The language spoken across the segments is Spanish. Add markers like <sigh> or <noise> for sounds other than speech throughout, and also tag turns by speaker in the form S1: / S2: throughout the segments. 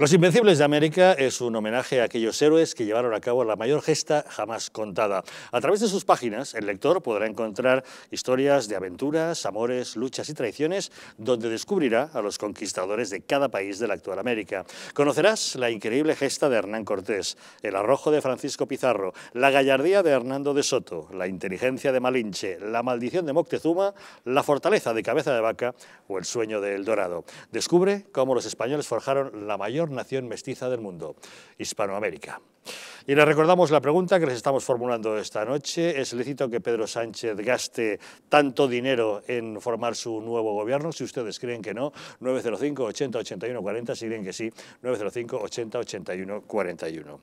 S1: Los Invencibles de América es un homenaje a aquellos héroes que llevaron a cabo la mayor gesta jamás contada. A través de sus páginas, el lector podrá encontrar historias de aventuras, amores, luchas y traiciones, donde descubrirá a los conquistadores de cada país de la actual América. Conocerás la increíble gesta de Hernán Cortés, el arrojo de Francisco Pizarro, la gallardía de Hernando de Soto, la inteligencia de Malinche, la maldición de Moctezuma, la fortaleza de Cabeza de Vaca o el sueño de El Dorado. Descubre cómo los españoles forjaron la mayor nación mestiza del mundo, Hispanoamérica. Y les recordamos la pregunta que les estamos formulando esta noche. ¿Es lícito que Pedro Sánchez gaste tanto dinero en formar su nuevo gobierno? Si ustedes creen que no, 905 80 81 40. Si creen que sí, 905 80 81 41.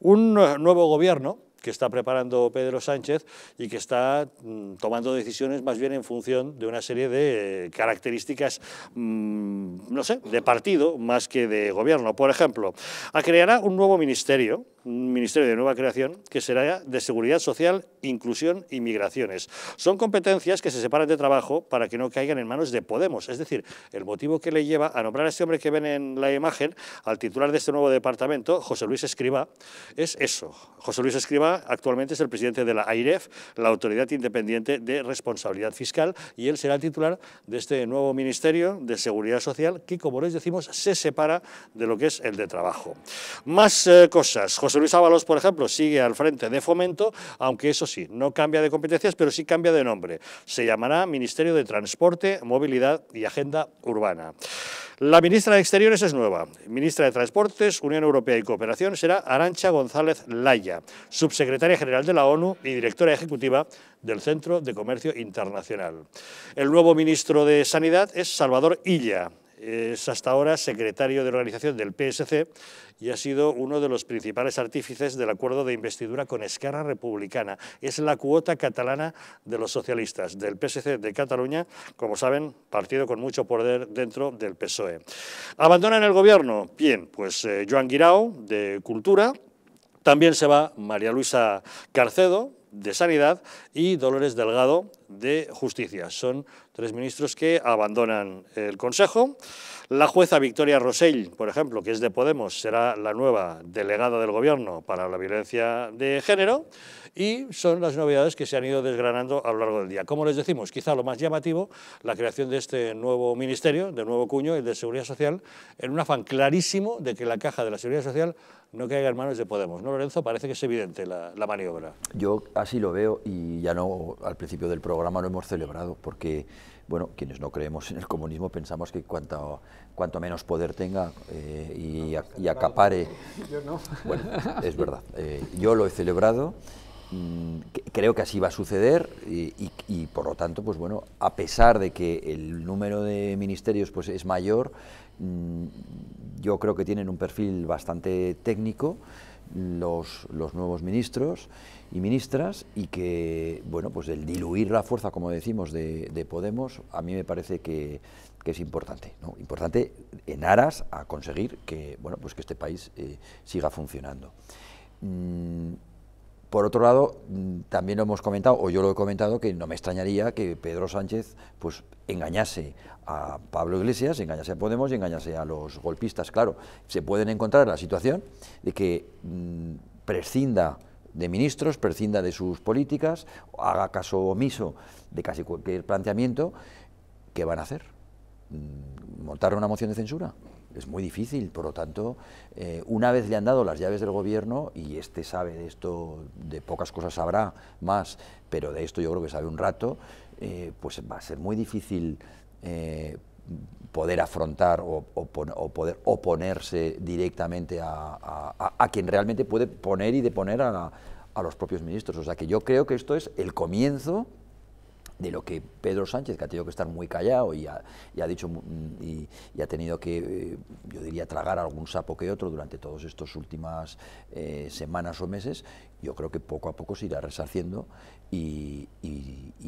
S1: Un nuevo gobierno que está preparando Pedro Sánchez y que está mm, tomando decisiones más bien en función de una serie de eh, características, mm, no sé, de partido más que de gobierno. Por ejemplo, creará un nuevo ministerio Ministerio de Nueva Creación que será de Seguridad Social, Inclusión y Migraciones. Son competencias que se separan de trabajo para que no caigan en manos de Podemos. Es decir, el motivo que le lleva a nombrar a este hombre que ven en la imagen al titular de este nuevo departamento, José Luis Escriba, es eso. José Luis Escriba actualmente es el presidente de la AIREF, la Autoridad Independiente de Responsabilidad Fiscal, y él será el titular de este nuevo Ministerio de Seguridad Social que, como les decimos, se separa de lo que es el de trabajo. Más eh, cosas. José Luis Ábalos, por ejemplo, sigue al frente de Fomento, aunque eso sí, no cambia de competencias, pero sí cambia de nombre. Se llamará Ministerio de Transporte, Movilidad y Agenda Urbana. La ministra de Exteriores es nueva. Ministra de Transportes, Unión Europea y Cooperación será Arancha González Laya, subsecretaria general de la ONU y directora ejecutiva del Centro de Comercio Internacional. El nuevo ministro de Sanidad es Salvador Illa, es hasta ahora secretario de organización del PSC y ha sido uno de los principales artífices del acuerdo de investidura con Esquerra Republicana. Es la cuota catalana de los socialistas del PSC de Cataluña, como saben, partido con mucho poder dentro del PSOE. ¿Abandonan el gobierno? Bien, pues eh, Joan Guirao, de Cultura, también se va María Luisa Carcedo, de Sanidad, y Dolores Delgado, de Justicia. Son tres ministros que abandonan el Consejo. La jueza Victoria Rosell, por ejemplo, que es de Podemos, será la nueva delegada del Gobierno para la violencia de género y son las novedades que se han ido desgranando a lo largo del día. Como les decimos, quizá lo más llamativo, la creación de este nuevo ministerio, de nuevo cuño, el de Seguridad Social, en un afán clarísimo de que la caja de la Seguridad Social no caiga en manos de Podemos. ¿No, Lorenzo? Parece que es evidente la, la maniobra.
S2: Yo así lo veo y ya no, al principio del programa no hemos celebrado, porque bueno, quienes no creemos en el comunismo pensamos que cuanto, cuanto menos poder tenga eh, y, pues acapare... <laughs> Yo no. Bueno, es verdad. Eh, yo lo he celebrado, mm, creo que así va a suceder y, por lo tanto, pues bueno, a pesar de que el número de ministerios pues, es mayor, mm, yo creo que tienen un perfil bastante técnico los, los nuevos ministros y ministras y que, bueno, pues el diluir la fuerza, como decimos, de, Podemos, a mí me parece que, es importante, ¿no? Importante en aras a conseguir que, bueno, pues que este país eh, siga funcionando. Mm, por otro lado, mm, también lo hemos comentado, o yo lo he comentado, que no me extrañaría que Pedro Sánchez pues, engañase a Pablo Iglesias, engañase a Podemos y engañase a los golpistas. Claro, se pueden encontrar la situación de que mm, prescinda de ministros, prescinda de sus políticas, haga caso omiso de casi cualquier planteamiento, ¿qué van a hacer? Mm, ¿Montar una moción de censura? Es muy difícil, por lo tanto, eh, una vez le han dado las llaves del gobierno, y este sabe de esto, de pocas cosas sabrá más, pero de esto yo creo que sabe un rato, eh, pues va a ser muy difícil eh, poder afrontar o, o, poder oponerse directamente a, quien realmente puede poner y deponer a, a, los propios ministros. O sea que yo creo que esto es el comienzo de lo que Pedro Sánchez, que ha tenido que estar muy callado y ha, dicho y, ha tenido que, eh, yo diría, tragar algún sapo que otro durante todas estas últimas eh, semanas o meses, yo creo que poco a poco se irá resarciendo y,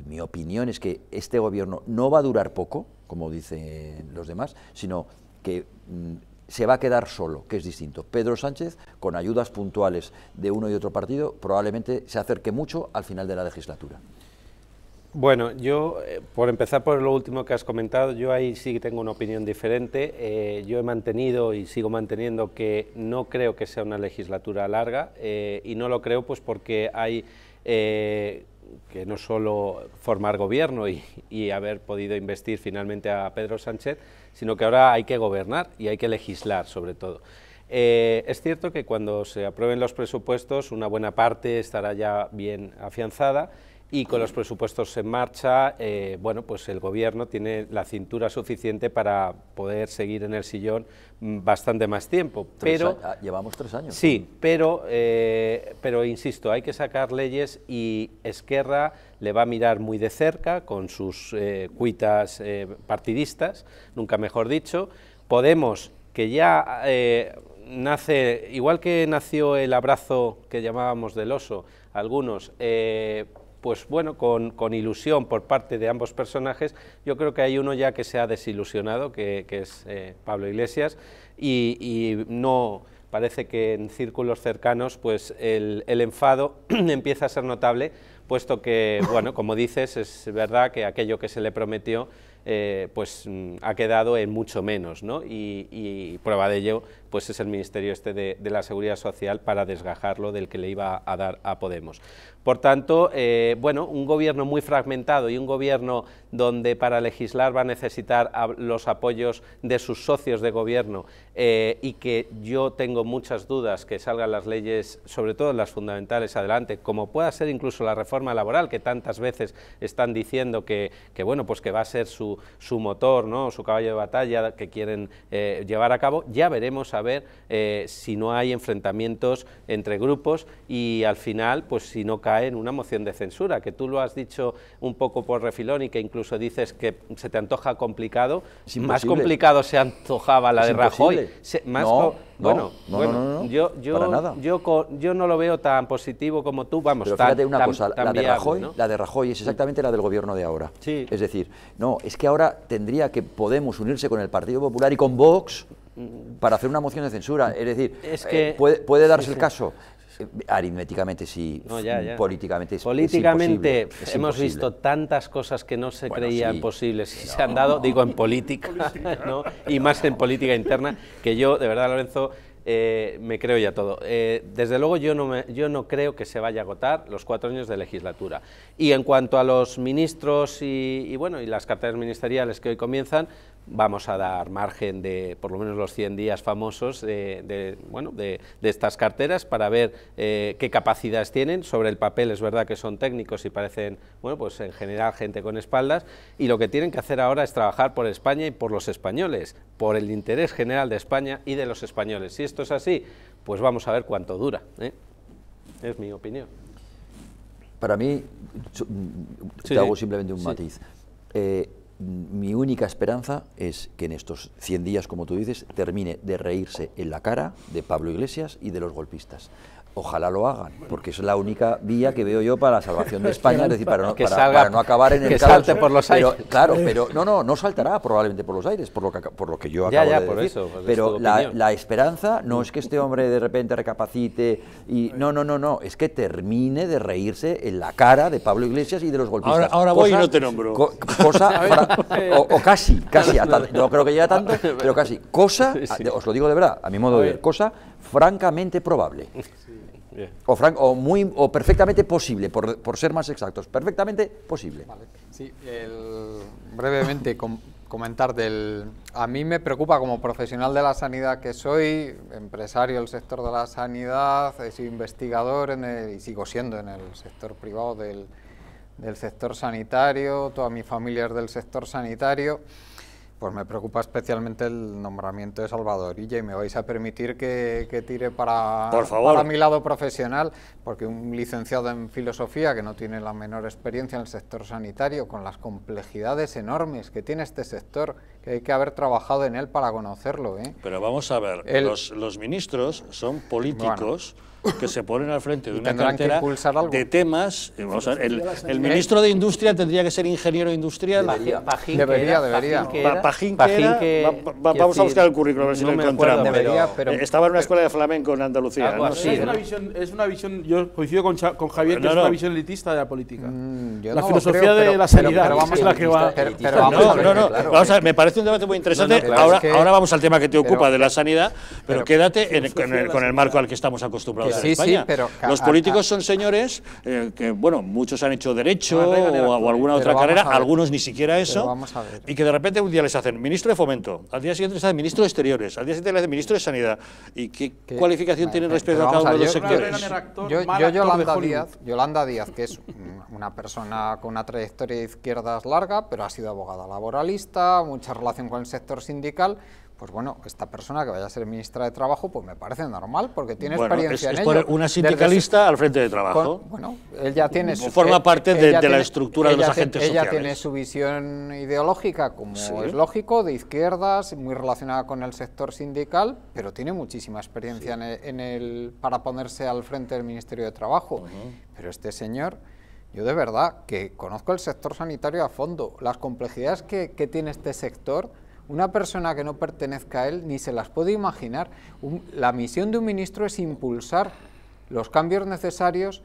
S2: mi opinión es que este gobierno no va a durar poco, como dicen los demás, sino que mm, se va a quedar solo, que es distinto. Pedro Sánchez, con ayudas puntuales de uno y otro partido, probablemente se acerque mucho al final de la legislatura.
S3: Bueno, yo, eh, por empezar por lo último que has comentado, yo ahí sí tengo una opinión diferente. Eh, yo he mantenido y sigo manteniendo que no creo que sea una legislatura larga eh, y no lo creo pues porque hay que no solo formar gobierno y, haber podido investir finalmente a Pedro Sánchez, sino que ahora hay que gobernar y hay que legislar sobre todo. es cierto que cuando se aprueben los presupuestos una buena parte estará ya bien afianzada y con los presupuestos en marcha, eh, bueno, pues el gobierno tiene la cintura suficiente para poder seguir en el sillón mm, bastante más tiempo. pero ah, llevamos tres años. Sí, pero, eh, pero insisto, hay que sacar leyes y Esquerra le va a mirar muy de cerca con sus eh, cuitas partidistas, nunca mejor dicho. Podemos, que ya nace, igual que nació el abrazo que llamábamos del oso, algunos, pues bueno, con, ilusión por parte de ambos personajes, yo creo que hay uno ya que se ha desilusionado, que, es eh, Pablo Iglesias, y, no parece que en círculos cercanos pues el, enfado <clears throat> empieza a ser notable, puesto que, <laughs> bueno, como dices, es verdad que aquello que se le prometió eh, pues mm, ha quedado en mucho menos, ¿no? y, prueba de ello pues es el Ministerio este de, la Seguridad Social para desgajarlo del que le iba a dar a Podemos. Por tanto, eh, bueno, un gobierno muy fragmentado y un gobierno donde para legislar va a necesitar los apoyos de sus socios de gobierno eh, y que yo tengo muchas dudas que salgan las leyes, sobre todo las fundamentales, adelante, como pueda ser incluso la reforma laboral que tantas veces están diciendo que, que bueno, pues que va a ser su, motor, ¿no? su caballo de batalla que quieren eh, llevar a cabo, ya veremos a ver eh, si no hay enfrentamientos entre grupos y al final, pues si no cae en una moción de censura, que tú lo has dicho un poco por refilón y que incluso dices que se te antoja complicado, más complicado se antojaba la de Rajoy. más bueno, no, no, yo, yo, yo, no lo veo tan positivo como tú, vamos, Pero una cosa, la, de Rajoy, la
S2: de Rajoy es exactamente la del gobierno de ahora. Es decir, no, es que ahora tendría que Podemos unirse con el Partido Popular y con Vox
S3: Mm, para
S2: hacer una moción de censura. Mm. Es decir, eh, puede, darse el caso. Eh, aritméticamente sí, políticamente sí. Políticamente hemos visto
S3: tantas cosas que no se creían posibles y se han dado, digo en política, <laughs> <laughs> y más en política interna, que yo, de verdad, Lorenzo, eh, me creo ya todo. desde luego yo no, me, yo no creo que se vaya a agotar los cuatro años de legislatura. Y en cuanto a los ministros y, bueno, y las carteras ministeriales que hoy comienzan, vamos a dar margen de por lo menos los 100 días famosos de, estas carteras para ver eh, qué capacidades tienen. Sobre el papel es verdad que son técnicos y parecen, bueno, pues en general gente con espaldas y lo que tienen que hacer ahora es trabajar por España y por los españoles, por el interés general de España y de los españoles. Si esto es así, pues vamos a ver cuánto dura. ¿eh? Es mi opinión.
S2: Para mí, mm, te hago simplemente un matiz. Eh, mi única esperanza es que en estos 100 días, como tú dices, termine de reírse en la cara de Pablo Iglesias y de los golpistas. Ojalá lo hagan, porque es la única vía que veo yo para la salvación de España, es decir, para no, no acabar en el que por los aires. claro, pero no, no, no saltará probablemente por los aires, por lo que, por lo que yo acabo de decir. Pues pero la, esperanza no es que este hombre de repente recapacite y no, no, no, no, es que termine de reírse en la cara de Pablo Iglesias y de los golpistas. Ahora, voy y no te nombro. cosa, <laughs> o, casi, casi, <laughs> no creo que llegue a tanto, <laughs> pero casi, cosa, os lo digo de verdad, a mi modo de ver, cosa francamente probable. O, franco, muy, o perfectamente posible, por, por ser más exactos, perfectamente posible.
S4: brevemente comentar del... A mí me preocupa como profesional de la sanidad que soy, empresario del sector de la sanidad, he investigador en y sigo siendo en el sector privado del, del sector sanitario, toda mi familia es del sector sanitario. Pues me preocupa especialmente el nombramiento de Salvador y me vais a permitir que, tire para, mi lado profesional, porque un licenciado en filosofía que no tiene la menor experiencia en el sector sanitario, con las complejidades enormes que tiene este sector, que hay que haber trabajado en él para conocerlo. ¿eh? Pero
S1: vamos a ver, los, los, ministros son políticos que se ponen al frente de una cartera de temas. Eh, el, ministro de Industria tendría que ser ingeniero
S3: industrial. Pajín, debería. debería. Pajín, que vamos a buscar el currículum a ver si lo encontramos. Eh, estaba
S5: en una escuela de flamenco
S1: en Andalucía. es, una
S5: visión, es, una visión, yo coincido con, Javier, que es una visión elitista de la política. Mm, la filosofía de la sanidad la que va. No, no, vamos a me parece un debate muy interesante. Ahora vamos al tema que te ocupa
S1: de la sanidad, pero quédate con el marco al que estamos acostumbrados sí, Sí, pero, los políticos son señores eh, que, bueno, muchos han hecho derecho o, alguna otra carrera, algunos ni siquiera eso, y que de repente un día les hacen ministro de Fomento, al día siguiente les hacen ministro de Exteriores, al día siguiente les hacen ministro de Sanidad. ¿Y qué, cualificación tienen respecto a cada uno de los
S4: sectores? yo, yo Yolanda, Díaz, Yolanda Díaz, que es una persona con una trayectoria de izquierdas larga, pero ha sido abogada laboralista, mucha relación con el sector sindical pues bueno, esta persona que vaya a ser ministra de Trabajo, pues me parece normal, porque tiene experiencia es, en una sindicalista al frente de Trabajo. bueno, él ya tiene su... Forma eh, parte de, la estructura de los agentes sociales. Ella tiene su visión ideológica, como es lógico, de izquierdas, muy relacionada con el sector sindical, pero tiene muchísima experiencia e-, en, el, para ponerse al frente del Ministerio de Trabajo. Pero este señor... Yo de verdad que conozco el sector sanitario a fondo, las complejidades que tiene este sector, una persona que no pertenezca a él ni se las puede imaginar. la misión de un ministro es impulsar los cambios necesarios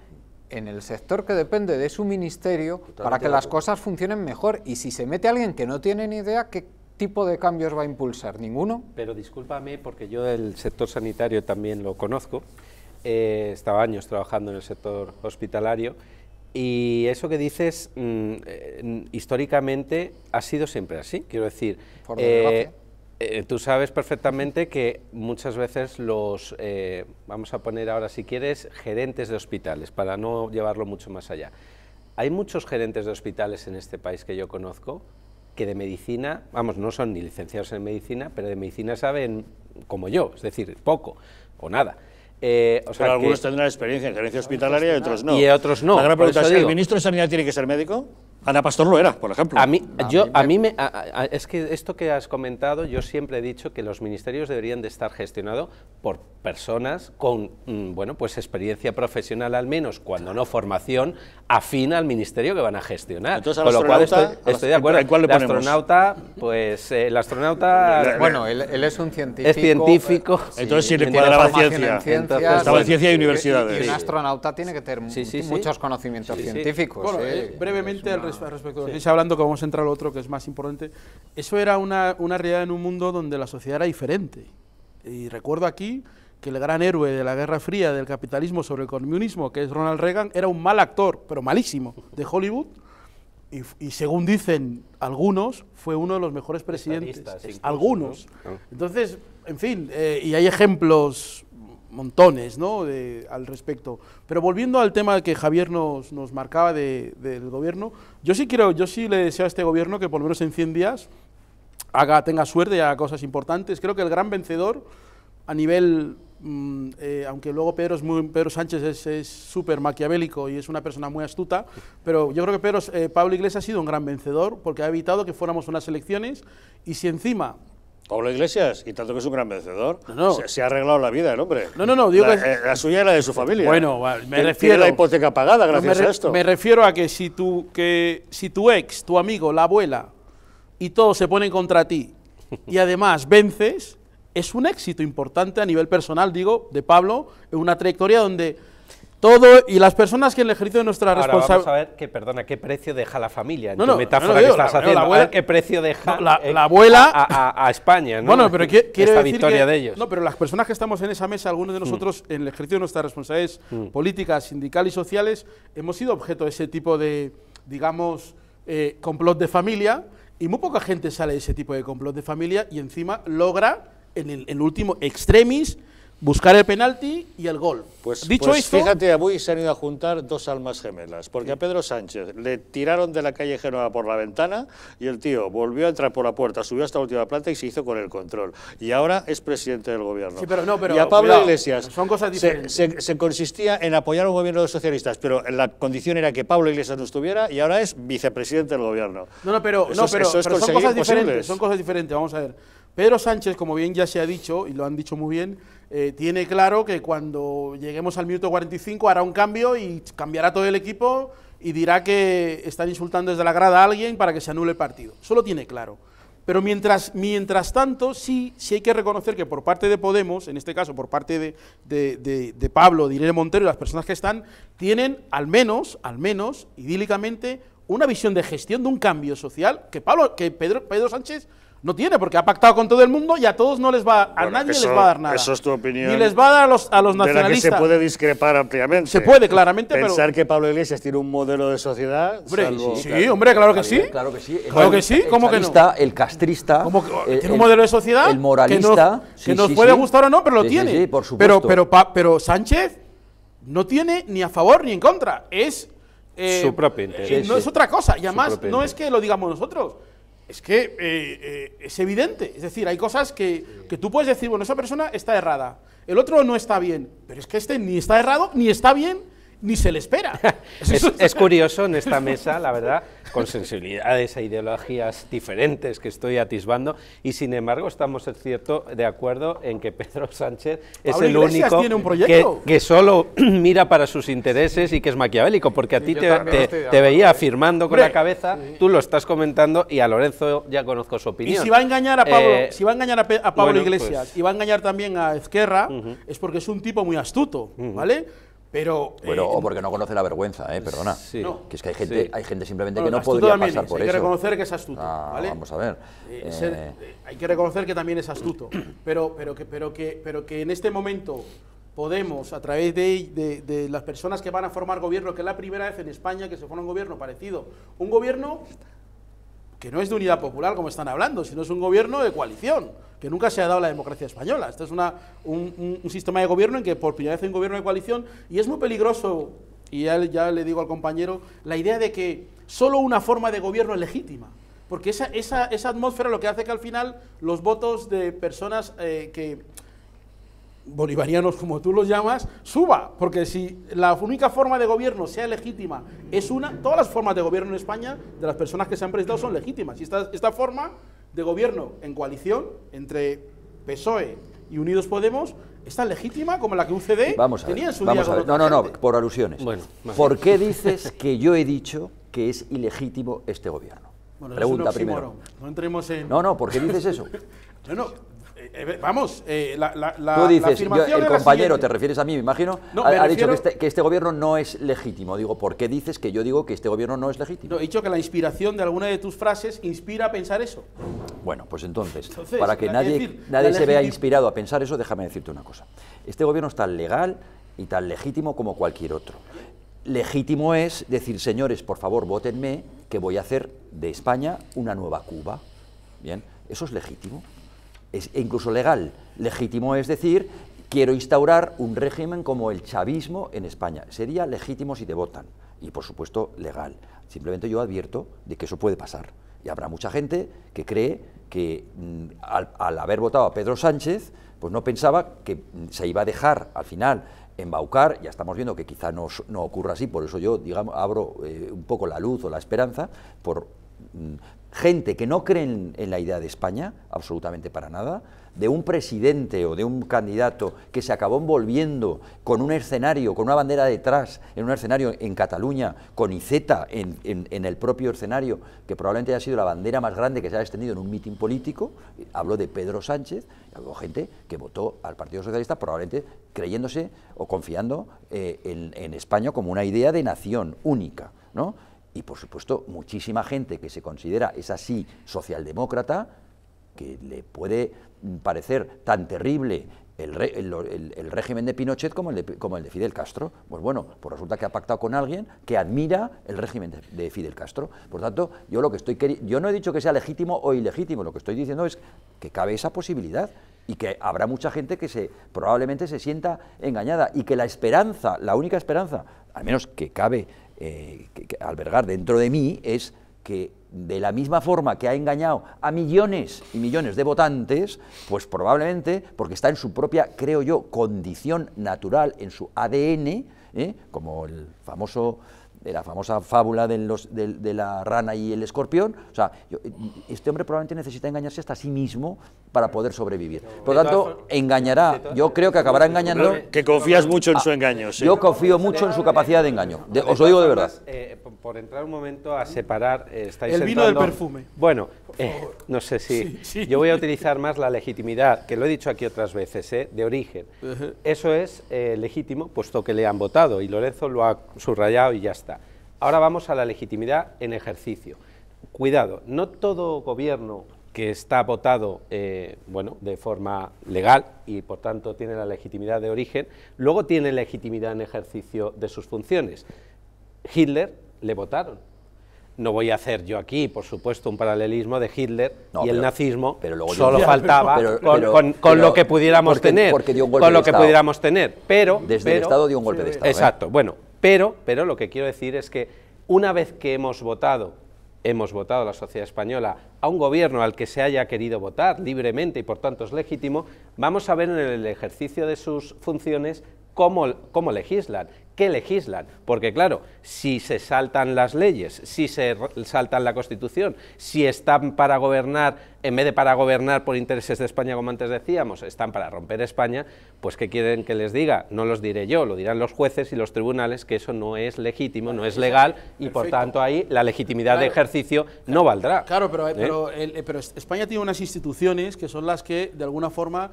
S4: en el sector que depende de su ministerio para que las cosas funcionen mejor. Y si se mete alguien que no tiene ni idea, ¿qué tipo de cambios va a impulsar? ¿Ninguno?
S3: Pero discúlpame, porque yo el sector sanitario también lo conozco. Eh, estaba años trabajando en el sector hospitalario y eso que dices, mm, eh, históricamente ha sido siempre así. Quiero decir, eh, eh, tú sabes perfectamente que muchas veces los, vamos a poner ahora si quieres, gerentes de hospitales, para no llevarlo mucho más allá. Hay muchos gerentes de hospitales en este país que yo conozco que de medicina, vamos, no son ni licenciados en medicina, pero de medicina saben como yo, es decir, poco o nada. Eh, o sea Pero algunos tendrán experiencia en gerencia hospitalaria y otros no. Y otros no. La gran ¿el ministro
S1: de Sanidad tiene que ser médico?
S3: Ana Pastor lo era, por ejemplo. A mí, yo, A mí me es que esto que has comentado, yo siempre he dicho que los ministerios deberían de estar gestionados por personas con, mm, bueno, pues experiencia profesional al menos, cuando no formación, afina al ministerio que van a gestionar. Entonces, con lo cual estoy, de acuerdo. Pues, eh, el astronauta, pues el astronauta... bueno, él, es un científico. Es científico. Eh, entonces si le ciencia. Pues, ciencia y universidades. Y, un
S4: astronauta tiene que tener muchos conocimientos científicos. Bueno, eh, brevemente Ah, respecto hablando,
S5: que vamos a entrar al otro que es más importante, eso era una, realidad en un mundo donde la sociedad era diferente. Y recuerdo aquí que el gran héroe de la Guerra Fría, del capitalismo sobre el comunismo, que es Ronald Reagan, era un mal actor, pero malísimo, de Hollywood. Y, según dicen algunos, fue uno de los mejores presidentes. algunos. Ah. Entonces, en fin, eh, y hay ejemplos montones ¿no? al respecto. Pero volviendo al tema que Javier nos, nos marcaba del gobierno, yo sí quiero, yo sí le deseo a este gobierno que por lo menos en 100 días haga, tenga suerte y haga cosas importantes. Creo que el gran vencedor a nivel, mm, eh, aunque luego Pedro, es muy, Pedro Sánchez es súper maquiavélico y es una persona muy astuta, pero yo creo que Pedro, eh, Pablo Iglesias ha sido un gran vencedor porque ha evitado que fuéramos unas elecciones y si encima
S1: Pablo Iglesias, y tanto que es un gran vencedor, no, Se, ha arreglado la vida el hombre. No, no, no. Digo la, que... Eh, la suya y de su familia. Bueno, me refiero... Tiene la hipoteca pagada gracias a esto. Me
S5: refiero a que si, que si tu ex, tu amigo, la abuela y todos se ponen contra ti y además vences, es un éxito importante a nivel personal, digo, de Pablo, en una trayectoria donde todo, y las personas que en el ejercicio de nuestra responsabilidad... vamos
S3: a ver, perdona, ¿qué precio deja la familia? En no, metáfora que estás haciendo, a qué precio deja eh, la, abuela... A, España, ¿no? Bueno, pero ¿qué, Esta victoria de ellos. No,
S5: pero las personas que estamos en esa mesa, algunos de mm. nosotros, en el ejercicio de nuestras responsabilidades mm. políticas, sindicales y sociales, hemos sido objeto de ese tipo de, digamos, eh, complot de familia, y muy poca gente sale de ese tipo de complot de familia, y encima logra, en el último extremis, buscar el penalti y el gol. Pues, Dicho pues esto, fíjate, se han ido
S1: a juntar dos almas gemelas, porque a Pedro Sánchez le tiraron de la calle Génova por la ventana y el tío volvió a entrar por la puerta, subió hasta la última planta y se hizo con el control. Y ahora es presidente del gobierno. Sí, pero no, pero, y a Pablo Iglesias son cosas diferentes. Se, consistía en apoyar un gobierno de socialistas, pero la condición era que Pablo Iglesias no estuviera y ahora es vicepresidente del gobierno.
S5: No, no, pero, no, pero, son cosas diferentes, son cosas diferentes, vamos a ver. Pedro Sánchez, como bien ya se ha dicho, y lo han dicho muy bien, eh, tiene claro que cuando lleguemos al minuto 45 hará un cambio y cambiará todo el equipo y dirá que están insultando desde la grada a alguien para que se anule el partido. Solo tiene claro. Pero mientras, mientras tanto, sí, sí hay que reconocer que por parte de Podemos, en este caso por parte de, Pablo, de Irene Montero y las personas que están, tienen al menos, al menos, idílicamente, una visión de gestión de un cambio social que, Pablo, que Pedro Sánchez no tiene, porque ha pactado con todo el mundo y a todos no les va, a nadie les va a dar nada. Eso
S1: es tu opinión. Ni les va a dar
S5: a los, a nacionalistas. se puede
S1: discrepar ampliamente. Se puede, claramente, Pensar que Pablo Iglesias tiene un modelo de sociedad. Hombre, sí, hombre, claro que sí.
S5: Claro que sí. El, claro que sí, ¿cómo que no?
S1: El castrista. un
S2: modelo de sociedad. El moralista. Que nos,
S5: puede gustar o no, pero lo tiene. Sí, por supuesto. Pero, Sánchez no tiene ni a favor ni en contra. Es.
S3: Eh, Su eh, no es otra
S5: cosa. Y además, no es que lo digamos nosotros es que eh, eh, es evidente. Es decir, hay cosas que, que, tú puedes decir, bueno, esa persona está errada, el otro no está bien, pero es que este ni está errado ni está bien ni se le espera. <laughs> es, curioso en esta <laughs> mesa, la verdad,
S3: con sensibilidades e ideologías diferentes que estoy atisbando, y sin embargo estamos, cierto, de acuerdo en que Pedro Sánchez es el único que, solo <clears throat> mira para sus intereses y que es maquiavélico, porque a ti te, veía afirmando con la cabeza, tú lo estás comentando y a Lorenzo ya conozco su opinión. Y si va a engañar a Pablo, eh, si va a engañar pues Iglesias
S5: y va a engañar también a Ezquerra, es porque es un tipo muy astuto, ¿vale? Pero, bueno, eh, o porque no
S2: conoce la vergüenza, eh, perdona. que es que hay gente, hay gente simplemente que no podría pasar por eso. Hay que reconocer que es astuto. Ah, vamos a ver. Eh,
S5: hay que reconocer que también es astuto. Pero, pero, que, pero, que, en este momento Podemos, a través de, de, de, las personas que van a formar gobierno, que es la primera vez en España que se forma un gobierno parecido, un gobierno que no es de unidad popular como están hablando, sino es un gobierno de coalición, que nunca se ha dado la democracia española. Este es una, un, sistema de gobierno en que por primera vez hay un gobierno de coalición y es muy peligroso, y ya, ya, le digo al compañero, la idea de que solo una forma de gobierno es legítima. Porque esa, esa, esa atmósfera lo que hace que al final los votos de personas eh, que bolivarianos como tú los llamas, suba, porque si la única forma de gobierno sea legítima es una, todas las formas de gobierno en España de las personas que se han presentado son legítimas. Y esta, esta forma de gobierno en coalición entre PSOE y Unidos Podemos es tan legítima como la que un vamos tenía en su día a No,
S2: no, no, por alusiones. Bueno, ¿Por qué <laughs> dices que yo he dicho que es ilegítimo este gobierno? Pregunta primero. No entremos en... No, no, ¿por qué dices eso?
S5: <laughs> no, eh, eh, vamos, eh, la, la, Tú dices, el compañero, te
S2: refieres a mí, me imagino, ha, dicho este, que este, gobierno no es legítimo. Digo, ¿por qué dices que yo digo que este gobierno no es legítimo? No,
S5: he dicho que la inspiración de alguna de tus frases inspira a pensar eso.
S2: Bueno, pues entonces, para que nadie, nadie se vea inspirado a pensar eso, déjame decirte una cosa. Este gobierno es tan legal y tan legítimo como cualquier otro. Legítimo es decir, señores, por favor, votenme, que voy a hacer de España una nueva Cuba. Bien, eso es legítimo es, incluso legal. Legítimo es decir, quiero instaurar un régimen como el chavismo en España. Sería legítimo si te votan y, por supuesto, legal. Simplemente yo advierto de que eso puede pasar. Y habrá mucha gente que cree que mm, al, haber votado a Pedro Sánchez, pues no pensaba que mm, se iba a dejar al final embaucar, ya estamos viendo que quizá no, no ocurra así, por eso yo digamos, abro eh, un poco la luz o la esperanza por, mm, gente que no cree en, la idea de España, absolutamente para nada, de un presidente o de un candidato que se acabó envolviendo con un escenario, con una bandera detrás, en un escenario en Cataluña, con Iceta en, el propio escenario, que probablemente haya sido la bandera más grande que se haya extendido en un mitin político, habló de Pedro Sánchez, habló gente que votó al Partido Socialista probablemente creyéndose o confiando eh, en España como una idea de nación única, ¿no? y por supuesto muchísima gente que se considera, es así, socialdemócrata, que le puede parecer tan terrible el, régimen de Pinochet como el de, Fidel Castro. Pues bueno, pues resulta que ha pactado con alguien que admira el régimen de, Fidel Castro. Por tanto, yo lo que estoy yo no he dicho que sea legítimo o ilegítimo, lo que estoy diciendo es que cabe esa posibilidad y que habrá mucha gente que se probablemente se sienta engañada y que la esperanza, la única esperanza, al menos que cabe eh, albergar dentro de mí es que de la misma forma que ha engañado a millones y millones de votantes, pues probablemente porque está en su propia, creo yo, condición natural, en su ADN, ¿eh? como el famoso de la famosa fábula de, los, de, la rana y el escorpión. O sea, este hombre probablemente necesita engañarse hasta sí mismo para poder sobrevivir. Por lo tanto, engañará. Yo creo que acabará engañando. Que confías mucho en su engaño. Sí. Yo confío mucho en su capacidad de engaño. os lo digo de verdad.
S3: Eh, por entrar un momento a separar. Eh, el vino del perfume. Bueno, eh, no sé si... Yo voy a utilizar más la legitimidad, que lo he dicho aquí otras veces, eh, de origen. Eso es eh, legítimo, puesto que le han votado, y Lorenzo lo ha subrayado y ya está. Ahora vamos a la legitimidad en ejercicio. Cuidado, no todo gobierno que está votado de forma legal y por tanto tiene la legitimidad de origen, luego tiene legitimidad en ejercicio de sus funciones. Hitler le votaron, no voy a hacer yo aquí, por supuesto, un paralelismo de Hitler y el nazismo. Pero solo faltaba con, lo que pudiéramos tener. con lo que pudiéramos tener. Pero desde el Estado dio un golpe de Estado. ¿eh? Exacto. Bueno, pero pero lo que quiero decir es que una vez que hemos votado hemos votado la sociedad española a un gobierno al que se haya querido votar libremente y por tanto es legítimo, vamos a ver en el ejercicio de sus funciones cómo legislan, que legislan. Porque claro, si se saltan las leyes, si se saltan la Constitución, si están para gobernar, en vez de para gobernar por intereses de España, como antes decíamos, están para romper España, pues ¿qué quieren que les diga? No los diré yo, lo dirán los jueces y los tribunales, que eso no es legítimo, no es legal, y por tanto ahí la legitimidad de ejercicio no valdrá. Claro, pero, eh, ¿eh? pero,
S5: eh, España tiene unas instituciones que son las que, de alguna forma,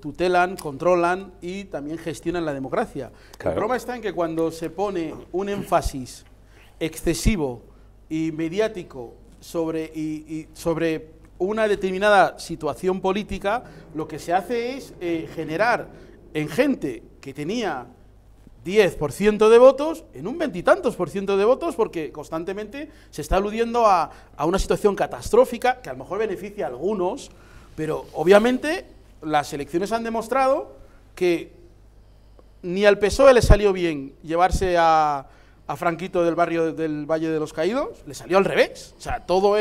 S5: tutelan, controlan y también gestionan la democracia. Claro. El está en que cuando se pone un énfasis excesivo y mediático sobre, sobre una determinada situación política, lo que se hace es eh, generar en gente que tenía 10% de votos, en un veintitantos por ciento de votos, porque constantemente se está aludiendo a, a, una situación catastrófica que a lo mejor beneficia a algunos, pero obviamente las elecciones han demostrado que ni al PSOE le salió bien llevarse a, Franquito del barrio del Valle de los Caídos, le salió al revés. O sea, todo,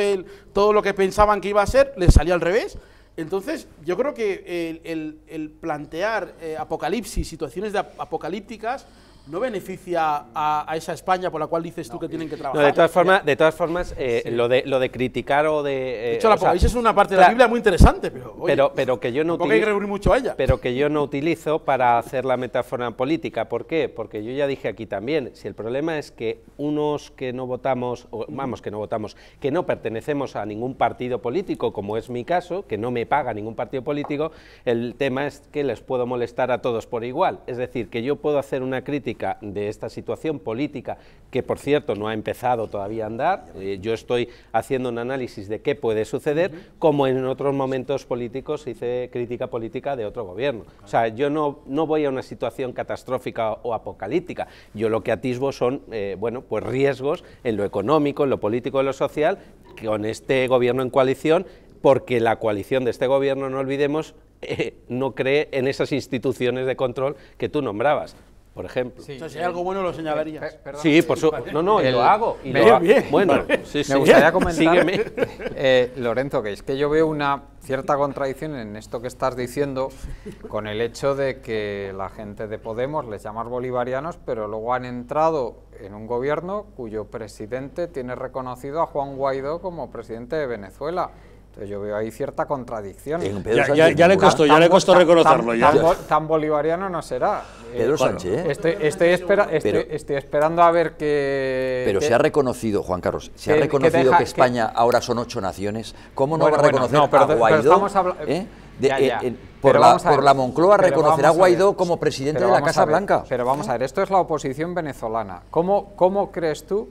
S5: todo lo que pensaban que iba a ser, le salió al revés. Entonces, yo creo que el, plantear eh, apocalipsis, situaciones de apocalípticas, no beneficia a, esa España por la cual dices tú que tienen que trabajar. de todas formas,
S3: de eh, todas formas lo, de, lo de criticar o de... Eh, de hecho, la es una parte de la Biblia muy interesante, pero... pero, que yo no utilizo, mucho ella. Pero que yo no utilizo para hacer la metáfora política. ¿Por qué? Porque yo ya dije aquí también, si el problema es que unos que no votamos, vamos, que no votamos, que no pertenecemos a ningún partido político, como es mi caso, que no me paga ningún partido político, el tema es que les puedo molestar a todos por igual. Es decir, que yo puedo hacer una crítica de esta situación política, que por cierto no ha empezado todavía a andar, eh, yo estoy haciendo un análisis de qué puede suceder, como en otros momentos políticos hice crítica política de otro gobierno. O sea, yo no, voy a una situación catastrófica o apocalíptica, yo lo que atisbo son, eh, pues riesgos en lo económico, en lo político, en lo social, con este gobierno en coalición, porque la coalición de este gobierno, no olvidemos, <laughs> eh, no cree en esas instituciones de control que tú nombrabas por ejemplo. si hay algo
S5: bueno lo señalarías.
S3: sí, por supuesto. No, no, lo hago. Y me gustaría <laughs> comentar,
S4: eh, Lorenzo, que es que yo veo una cierta contradicción en esto que estás diciendo con el hecho de que la gente de Podemos les llamas bolivarianos, pero luego han entrado en un gobierno cuyo presidente tiene reconocido a Juan Guaidó como presidente de Venezuela yo veo ahí cierta contradicción. Ya, le costó, ya le costó reconocerlo. Tan, bolivariano no será. Pedro Sánchez. ¿eh? estoy, esperando a ver que... Pero se ha
S2: reconocido, Juan Carlos, se que, ha reconocido que, España ahora son ocho naciones. ¿Cómo no va a reconocer a Guaidó? por, la, por Moncloa reconocerá a Guaidó como presidente de la Casa Blanca.
S4: Pero vamos a ver, esto es la oposición venezolana. cómo crees tú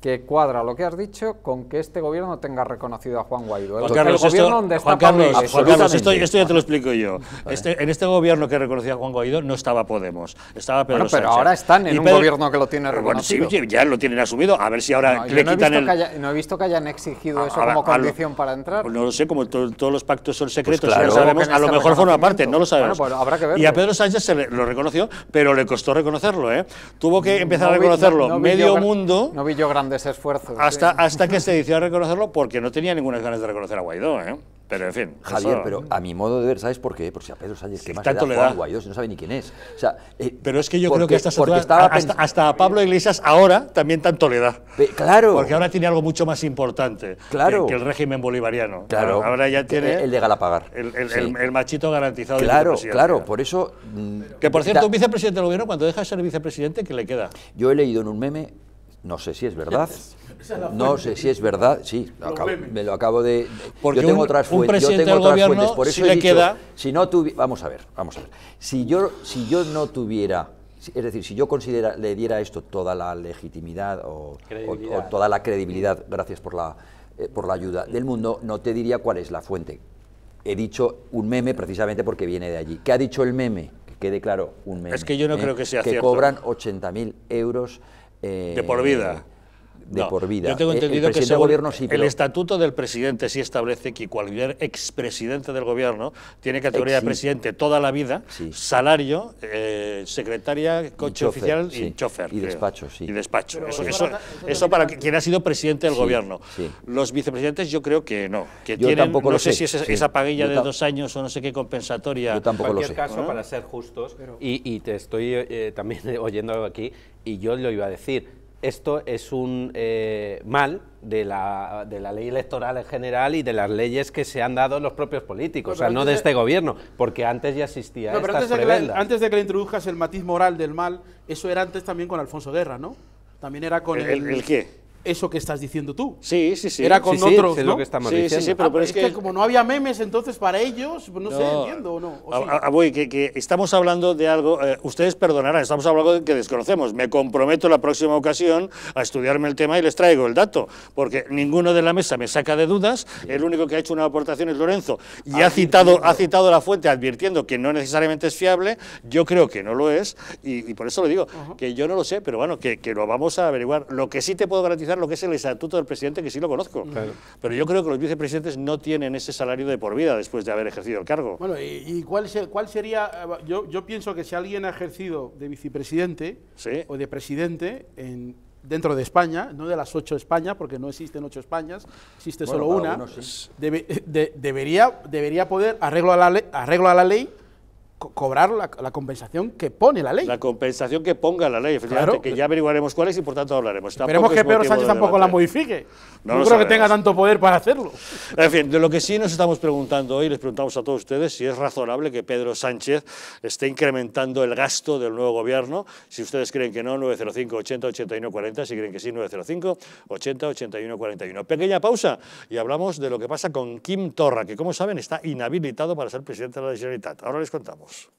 S4: que cuadra lo que has dicho con que este gobierno tenga reconocido a Juan Guaidó. Juan Carlos, el gobierno donde está Carlos, esto, ya
S1: te lo explico yo. Este, en este gobierno que reconocía a Juan Guaidó no estaba Podemos, estaba Pedro bueno, pero ahora están en un gobierno que lo tiene reconocido. Bueno, sí, ya lo tienen asumido, a ver si ahora no, le quitan
S4: no he visto que hayan exigido ah, eso como condición para entrar.
S1: No lo sé, como todos los pactos son secretos, pues a lo este mejor forma parte, no lo sabemos. Pues y a Pedro Sánchez se lo reconoció, pero le costó reconocerlo. ¿eh? Tuvo que empezar a reconocerlo medio
S4: mundo. No vi yo ese esfuerzo Hasta,
S1: hasta que se <laughs> decidió a reconocerlo porque no tenía ninguna ganas de reconocer a Guaidó, ¿eh? Pero en fin. Javier, pero
S2: a mi modo de ver, ¿sabes por
S1: qué? Porque si a Pedro Sánchez,
S2: tanto Guaidó,
S1: si no sabe ni quién es. Eh, pero es que yo creo que hasta, hasta, a Pablo Iglesias ahora también tanto le da. claro. Porque ahora tiene algo mucho más importante claro. que, el régimen bolivariano. Claro. Ahora ya tiene. El, de Galapagar. El, machito garantizado. Claro, claro.
S2: Por eso. Mm, que por cierto, un
S1: vicepresidente del gobierno, cuando deja de ser vicepresidente, ¿qué le queda?
S2: Yo he leído en un meme no sé si es verdad. No sé si es verdad. Sí, me lo acabo de. Porque yo tengo otras fuentes. Yo tengo otras fuentes. Por eso si queda... si no vamos a ver, vamos a ver. Si yo, si yo no tuviera, es decir, si yo considera, le diera esto toda la legitimidad o, toda la credibilidad, gracias por la, eh, por la ayuda del mundo, no te diría cuál es la fuente. He dicho un meme precisamente porque viene de allí. ¿Qué ha dicho el meme? Que quede claro, un meme. Es que yo no ¿eh? creo que sea que cierto. Que cobran 80.000 euros eh, de por vida
S1: por vida. Yo tengo eh, entendido que el estatuto del presidente sí establece que cualquier expresidente del gobierno tiene categoría de presidente toda la vida, salario, eh, secretaria, coche oficial y chofer. Y despacho, sí. Y despacho. eso, para, quien ha sido presidente del gobierno. Los vicepresidentes yo
S3: creo que no. Que yo tampoco no lo sé. si esa paguilla de dos
S1: años o no sé qué compensatoria. Yo tampoco en cualquier caso, para
S3: ser justos, y, te estoy eh, también <laughs> oyendo aquí, y yo lo iba a decir, esto es un eh, mal de la, de la, ley electoral en general y de las leyes que se han dado los propios políticos, o sea, no de este gobierno, porque antes ya existía no, antes,
S5: De que, le introduzcas el matiz moral del mal, eso era antes también con Alfonso Guerra, ¿no? También era con el... ¿El, el qué? eso que estás diciendo tú. Sí, sí, sí. Era con otros, ¿no? Es lo que sí, sí, ah, pero, es, que, como no había memes, entonces para ellos, pues no, no, sé, entiendo o no.
S1: voy, ah, ah, que, estamos hablando de algo, eh, ustedes perdonarán, estamos hablando de algo que desconocemos. Me comprometo la próxima ocasión a estudiarme el tema y les traigo el dato, porque ninguno de la mesa me saca de dudas, el único que ha hecho una aportación es Lorenzo, y ha citado, ha citado la fuente advirtiendo que no necesariamente es fiable, yo creo que no lo es, y, por eso le digo, que yo no lo sé, pero bueno, que lo vamos a averiguar. Lo que sí te puedo garantizar lo que es el estatuto del presidente, que sí lo conozco. Pero yo creo que los vicepresidentes no tienen ese salario de por vida después de haber ejercido el cargo.
S5: Bueno, ¿y, cuál, cuál sería? Yo, yo, pienso que si alguien ha ejercido de vicepresidente o de presidente en, dentro de España, no de las ocho Españas, porque no existen ocho Españas, existe solo una, debería, debería poder, arreglo a la, arreglo a la ley, cobrar la, compensación que pone la ley. La compensación que ponga la ley, efectivamente, que ya averiguaremos
S1: cuál es y por tanto hablaremos. Esperemos que Pedro Sánchez tampoco la modifique. No, creo que tenga
S5: tanto poder para hacerlo.
S1: En fin, de lo que sí nos estamos preguntando hoy, les preguntamos a todos ustedes si es razonable que Pedro Sánchez esté incrementando el gasto del nuevo gobierno. Si ustedes creen que no, 905 80 81 40, si creen que sí, 905 80 81 41. Pequeña pausa y hablamos de lo que pasa con Kim Torra, que como saben está inhabilitado para ser presidente de la Generalitat. Ahora les contamos. Deus.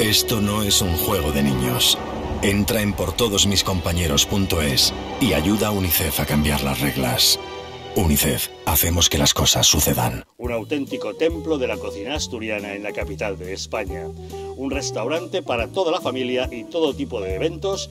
S6: Esto no es un
S2: juego de niños. Entra en portodosmiscompañeros.es y ayuda a UNICEF a cambiar las reglas. UNICEF, hacemos que las cosas sucedan.
S1: Un auténtico templo de la cocina asturiana en la capital de España. Un restaurante para toda la familia y todo tipo de eventos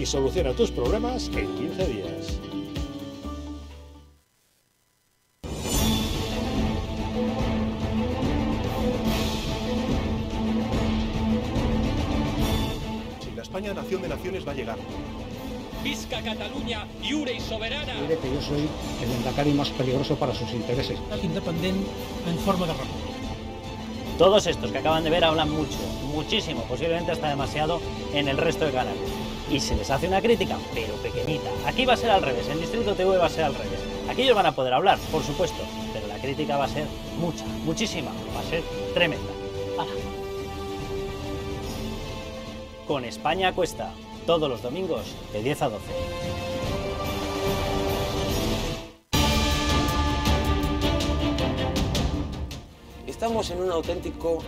S1: y soluciona tus problemas en 15 días.
S6: Si la España, nación de naciones va a llegar. Visca Cataluña, yure y soberana. Mire
S1: que yo soy el endacari más peligroso para sus
S3: intereses. Independiente en forma de república.
S1: Todos estos que
S3: acaban de ver
S2: hablan mucho, muchísimo, posiblemente hasta demasiado en el resto de canales y se les hace una crítica,
S3: pero pequeñita. Aquí va a ser al revés, en Distrito TV va a ser al revés. Aquí ellos van a poder hablar, por supuesto, pero la crítica va a ser mucha, muchísima, va a ser tremenda. Con España cuesta, todos los domingos de 10 a 12.
S6: ¿Estamos en un auténtico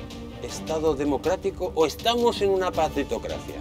S6: Estado democrático o estamos en una patritocracia?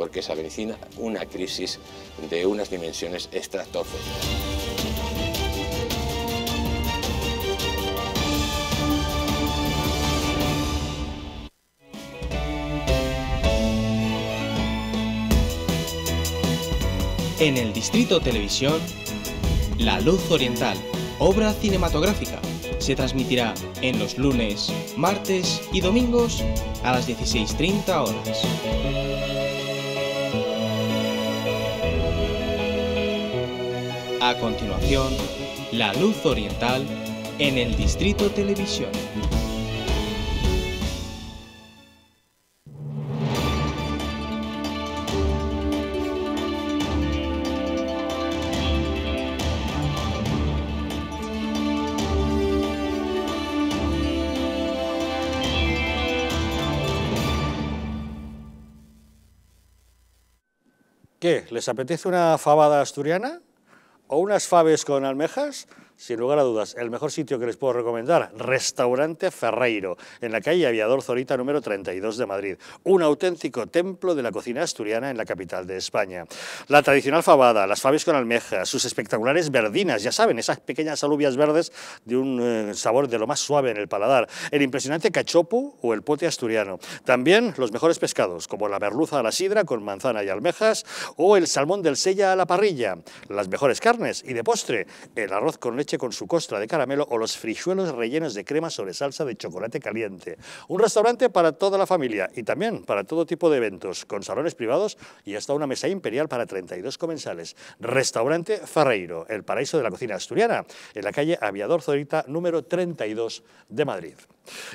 S6: porque se avecina una crisis de unas dimensiones estratosféricas.
S3: En el Distrito Televisión, La Luz Oriental, obra cinematográfica, se transmitirá en los lunes, martes y domingos a las 16.30 horas. A continuación, La Luz Oriental en el Distrito Televisión.
S1: ¿Qué? ¿Les apetece una fabada asturiana? o unas faves con almejas sin lugar a dudas, el mejor sitio que les puedo recomendar, Restaurante Ferreiro, en la calle Aviador Zorita número 32 de Madrid, un auténtico templo de la cocina asturiana en la capital de España. La tradicional fabada, las faves con almejas, sus espectaculares verdinas, ya saben, esas pequeñas alubias verdes de un eh, sabor de lo más suave en el paladar, el impresionante cachopo o el pote asturiano, también los mejores pescados, como la merluza a la sidra con manzana y almejas, o el salmón del sella a la parrilla, las mejores carnes y de postre, el arroz con leche con su costra de caramelo o los frijuelos rellenos de crema sobre salsa de chocolate caliente. Un restaurante para toda la familia y también para todo tipo de eventos, con salones privados y hasta una mesa imperial para 32 comensales. Restaurante Farreiro, el paraíso de la cocina asturiana, en la calle Aviador Zorita número 32 de Madrid.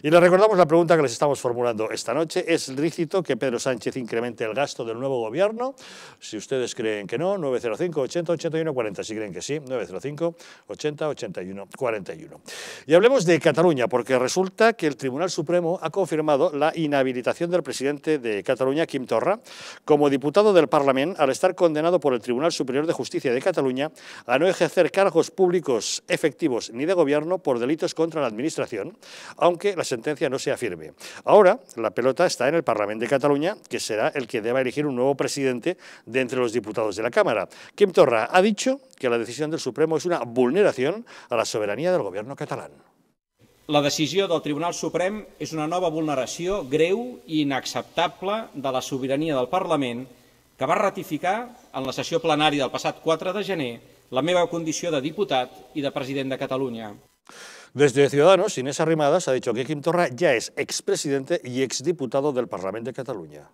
S1: Y les recordamos la pregunta que les estamos formulando esta noche. ¿Es lícito que Pedro Sánchez incremente el gasto del nuevo gobierno? Si ustedes creen que no, 905 80 81 40. Si creen que sí, 905 80 81 41. Y hablemos de Cataluña, porque resulta que el Tribunal Supremo ha confirmado la inhabilitación del presidente de Cataluña, Quim Torra, como diputado del Parlamento al estar condenado por el Tribunal Superior de Justicia de Cataluña a no ejercer cargos públicos efectivos ni de gobierno por delitos contra la administración, aunque aunque la sentencia no sea firme. Ahora, la pelota está en el Parlamento de Cataluña, que será el que deba elegir un nuevo presidente de entre los diputados de la Cámara. Quim Torra ha dicho que la decisión del Supremo es una vulneración a la soberanía del gobierno
S3: catalán. La decisió del Tribunal Suprem és una nova vulneració greu i inacceptable de la sobirania del Parlament que va ratificar en la sessió plenària del passat 4 de gener la meva condició de diputat i de president de Catalunya.
S1: Desde Ciudadanos, Inés Arrimadas ha dicho que Quim Torra ya es expresidente y exdiputado del Parlamento de Cataluña.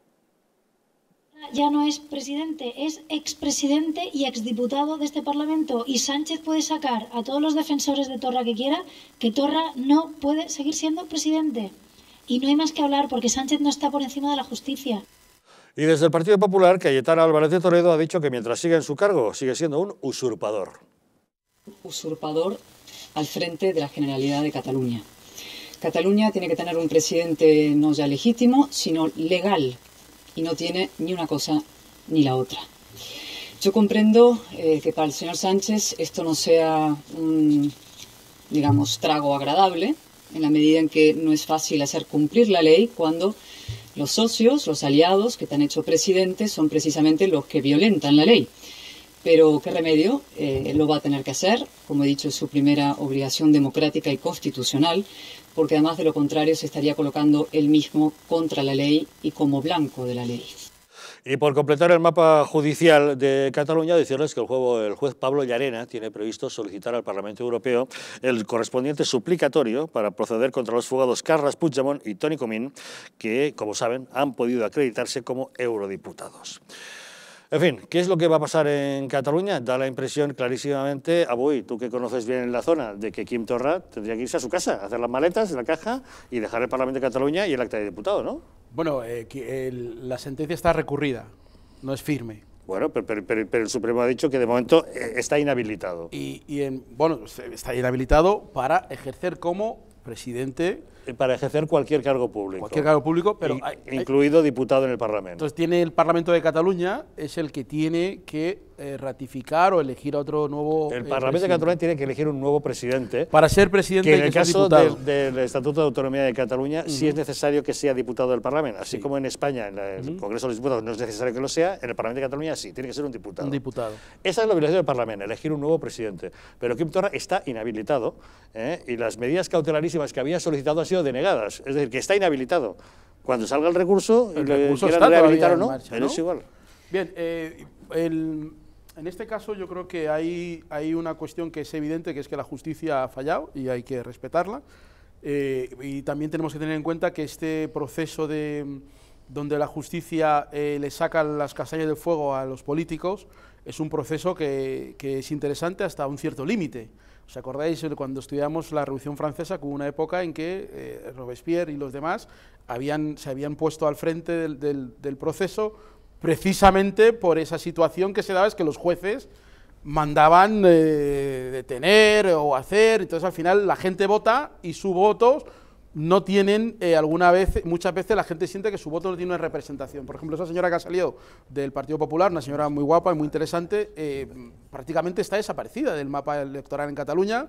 S4: Ya no es presidente, es expresidente y exdiputado de este Parlamento. Y Sánchez puede sacar a todos los defensores de Torra que quiera que Torra no puede seguir siendo presidente. Y no hay más que hablar porque Sánchez no está por encima de la justicia.
S1: Y desde el Partido Popular, Cayetana Álvarez de Toledo ha dicho que mientras siga en su cargo sigue siendo un usurpador.
S5: Usurpador al frente de la Generalidad de Cataluña. Cataluña tiene que tener un presidente no ya legítimo, sino legal, y no tiene ni una cosa ni la otra. Yo comprendo eh, que para el señor Sánchez esto no sea un, digamos, trago agradable, en la medida en que no es fácil hacer cumplir la ley cuando los socios, los aliados que te han hecho presidente son precisamente los que violentan la ley. Pero qué remedio, eh, lo va a tener que hacer, como he dicho, es su primera obligación democrática y constitucional, porque además de lo contrario se estaría colocando él mismo contra la ley y como blanco de la ley.
S1: Y por completar el mapa judicial de Cataluña, decirles que el, juego, juez Pablo Llarena tiene previsto solicitar al Parlamento Europeo el correspondiente suplicatorio para proceder contra los fugados Carles Puigdemont y Tony Comín, que, como saben, han podido acreditarse como eurodiputados. En fin, ¿qué es lo que va a pasar en Cataluña? Da la impresión clarísimamente, Abuy, tú que conoces bien la zona, de que Quim Torra tendría que irse a su casa, hacer las maletas la caja y dejar el Parlamento de Cataluña y el acta de diputado, ¿no?
S5: Bueno, eh, la sentencia está recurrida, no es firme.
S1: Bueno, pero, el Supremo ha dicho que de momento eh, está inhabilitado.
S5: Y, en, bueno, está inhabilitado para ejercer como presidente para ejercer cualquier cargo público. Cualquier cargo público, pero...
S1: incluido diputado en el Parlamento. Entonces
S5: tiene el Parlamento de Cataluña, es el que tiene que eh, ratificar o elegir a otro nuevo... Eh, el Parlamento de Cataluña tiene
S1: que elegir un nuevo presidente. Para ser presidente... Que en el caso del, Estatuto de Autonomía de Cataluña sí es necesario que sea diputado del Parlamento. Así como en España, en el Congreso de los Diputados, no es necesario que lo sea, en el Parlamento de Cataluña sí, tiene que ser un diputado. Un diputado. Esa es la obligación del Parlamento, elegir un nuevo presidente. Pero Quim Torra está inhabilitado ¿eh? y las medidas cautelarísimas que había solicitado han sido denegadas. Es decir, que está inhabilitado. Cuando salga el recurso, el recurso quieran rehabilitar o no, es igual.
S5: Bien, eh, en este caso yo creo que hay, hay una cuestión que es evidente, que es que la justicia ha fallado y hay que respetarla. Eh, y también tenemos que tener en cuenta que este proceso de donde la justicia eh, le saca las castañas de fuego a los políticos, es un proceso que, que es interesante hasta un cierto límite. ¿Os acordáis cuando estudiamos la Revolución Francesa, que hubo una época en que eh, Robespierre y los demás habían, se habían puesto al frente del, proceso precisamente por esa situación que se daba, es que los jueces mandaban eh, detener o hacer, entonces al final la gente vota y su voto no tienen eh, alguna vez, muchas veces la gente siente que su voto no tiene una representación. Por ejemplo, esa señora que ha salido del Partido Popular, una señora muy guapa y muy interesante, eh, prácticamente está desaparecida del mapa electoral en Cataluña.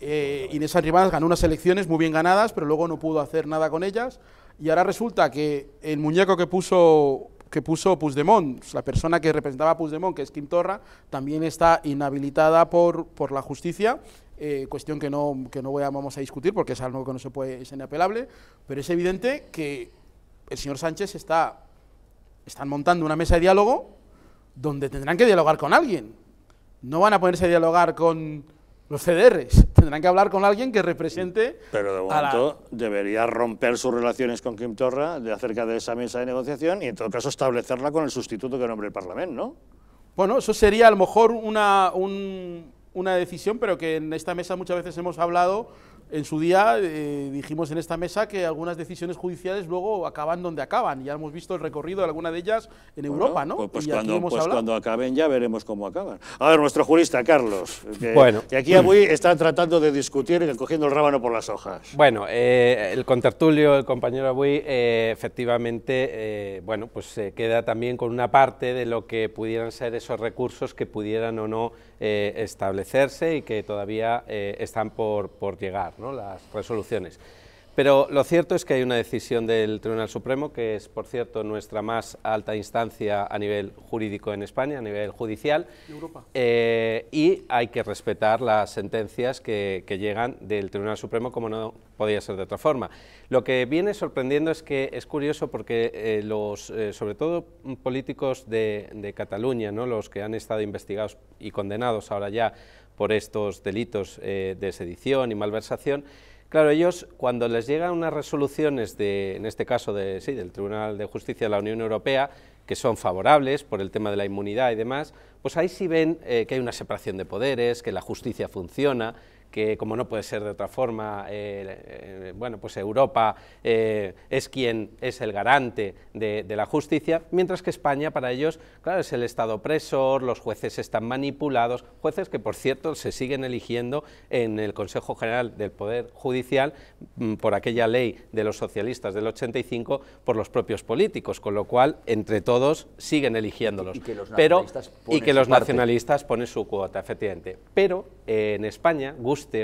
S5: Eh, Inés Arribas ganó unas elecciones muy bien ganadas, pero luego no pudo hacer nada con ellas. Y ahora resulta que el muñeco que puso que puso Puigdemont, la persona que representaba a Puigdemont, que es Quintorra, también está inhabilitada por, por la justicia eh, cuestión que no, no voy vamos a discutir porque es algo que no se puede, es inapelable, pero es evidente que el señor Sánchez está, están montando una mesa de diálogo donde tendrán que dialogar con alguien. No van a ponerse a dialogar con los CDRs. <laughs> Tendrán que hablar con alguien que represente.
S1: Pero de momento debería romper sus relaciones con Kim Torra de acerca de esa
S5: mesa de negociación y en todo caso establecerla con el sustituto que nombre el Parlamento, ¿no? Bueno, eso sería a lo mejor una, un, una decisión, pero que en esta mesa muchas veces hemos hablado en su día eh, dijimos en esta mesa que algunas decisiones judiciales luego acaban donde acaban. Ya hemos visto el recorrido de alguna de ellas en Europa, ¿no? Pues, pues, pues cuando,
S1: acaben ya veremos cómo acaban. A ver, nuestro jurista, Carlos, bueno. que aquí hoy está tratando de discutir y cogiendo el rábano por las hojas.
S3: Bueno, eh, el contertulio, el compañero Abui, eh, efectivamente, bueno, pues se queda también con una parte de lo que pudieran ser esos recursos que pudieran o no establecerse y que todavía están por llegar las resoluciones. Pero lo cierto es que hay una decisión del Tribunal Supremo, que es, por cierto, nuestra más alta instancia a nivel jurídico en España, a nivel judicial. Eh, y hay que respetar las sentencias que, llegan del Tribunal Supremo, como no podía ser de otra forma. Lo que viene sorprendiendo es que es curioso porque eh, los, eh, sobre todo políticos de, de Cataluña, ¿no? los que han estado investigados y condenados ahora ya por estos delitos eh, de sedición y malversación, claro, ellos cuando les llegan unas resoluciones, de, en este caso sí, del Tribunal de Justicia de la Unión Europea, que son favorables por el tema de la inmunidad y demás, pues ahí sí ven eh, que hay una separación de poderes, que la justicia funciona, que como no puede ser de otra forma, eh, eh, bueno, pues Europa eh, es quien es el garante de, la justicia, mientras que España para ellos, claro, es el Estado opresor, los jueces están manipulados, jueces que por cierto se siguen eligiendo en el Consejo General del Poder Judicial mm, por aquella ley de los socialistas del 85 por los propios políticos, con lo cual entre todos siguen eligiéndolos. Y que los nacionalistas, ponen, su cuota, efectivamente. Pero en España,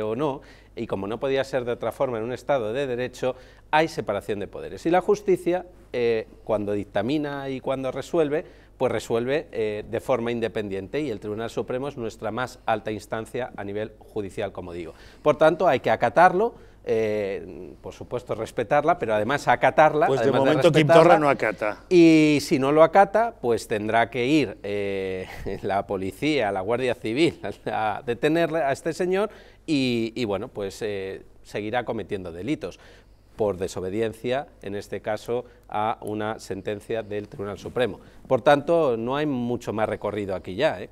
S3: o no, y como no podía ser de otra forma en un Estado de Derecho, hay separación de poderes. Y la justicia, eh, cuando dictamina y cuando resuelve, pues resuelve eh, de forma independiente y el Tribunal Supremo es nuestra más alta instancia a nivel judicial, como digo. Por tanto, hay que acatarlo eh, por supuesto, respetarla, pero además acatarla. Pues de momento Kim no acata. Y si no lo acata, pues tendrá que ir eh, <laughs> la policía, la Guardia Civil, <laughs> a detenerle a este señor y, bueno, pues eh, seguirá cometiendo delitos por desobediencia, en este caso, a una sentencia del Tribunal Supremo. Por tanto, no hay mucho más recorrido aquí ya. ¿eh?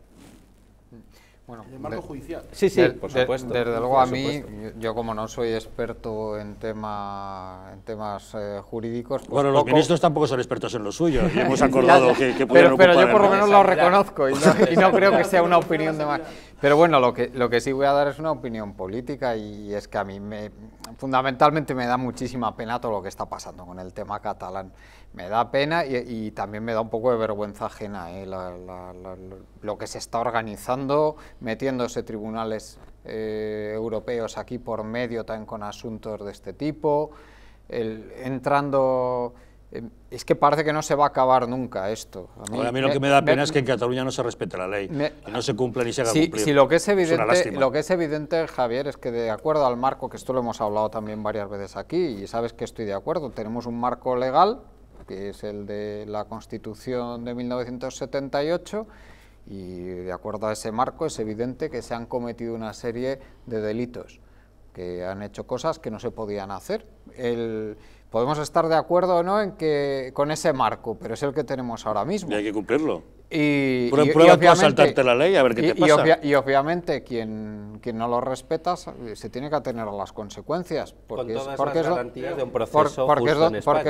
S4: Bueno, el marco judicial. Sí, sí, desde luego a mí, yo como no soy experto en, tema, en temas eh, jurídicos... Pues bueno, los ministros tampoco son expertos en lo suyo, hemos <laughs> acordado que, pudieran pero, pero yo por lo menos lo reconozco y no, creo que sea una opinión de más. Pero bueno, lo que, lo que sí voy a dar es una opinión política y es que a mí me, fundamentalmente me da muchísima pena todo lo que está pasando con el tema catalán me da pena y, también me da un poco de vergüenza ajena ¿eh? lo que se está organizando, metiéndose tribunales eh, europeos aquí por medio también con asuntos de este tipo, entrando... Em, es que parece que no se va a acabar nunca esto. A mí, lo que me da pena es que en
S1: Cataluña no se respete la ley, no se cumple ni se haga cumplir. lo que, es evidente, lo que
S4: es evidente, Javier, es que de acuerdo al marco, que esto lo hemos hablado también varias veces aquí, y sabes que estoy de acuerdo, tenemos un marco legal es el de la Constitución de 1978, y de acuerdo a ese marco es evidente que se han cometido una serie de delitos, que han hecho cosas que no se podían hacer. El, podemos estar de acuerdo o no en que, con ese marco, pero es el que tenemos ahora mismo. Y hay
S1: que cumplirlo. Y, Prueba, saltarte la ley, a ver qué te pasa.
S4: y, obviamente quien, quien no lo respeta se tiene que atener a las consecuencias. Porque es, porque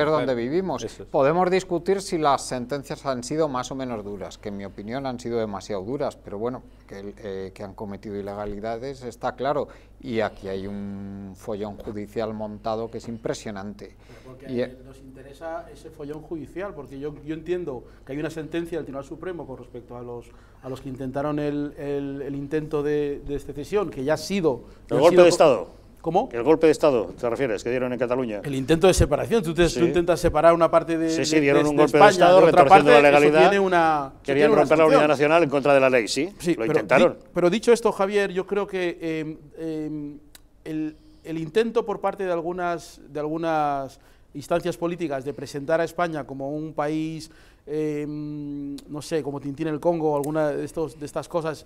S4: donde vivimos. Podemos discutir si las sentencias han sido más o menos duras, que en mi opinión han sido demasiado duras, pero bueno, eh, que, han cometido ilegalidades, está claro. Y aquí hay un follón judicial montado que es impresionante.
S5: Porque y, e- nos interesa ese follón judicial, porque yo, yo entiendo que hay una sentencia del Tribunal Supremo con respecto a los, a los que intentaron el, el, intento de, de, secesión, que ya ha sido... El golpe de Estado ¿Cómo? El
S1: golpe de Estado, ¿te refieres? Que dieron en Cataluña. El intento de separación. Tú, intentas
S5: separar una parte de. Sí, sí, dieron un golpe España, de Estado, otra parte, la legalidad. una, querían romper la unidad nacional en contra de la
S1: ley, sí. lo intentaron.
S5: pero dicho esto, Javier, yo creo que em, em, el, intento por parte de algunas, de algunas instancias políticas de presentar a España como un país, em, no sé, como Tintín el Congo, alguna de estas cosas,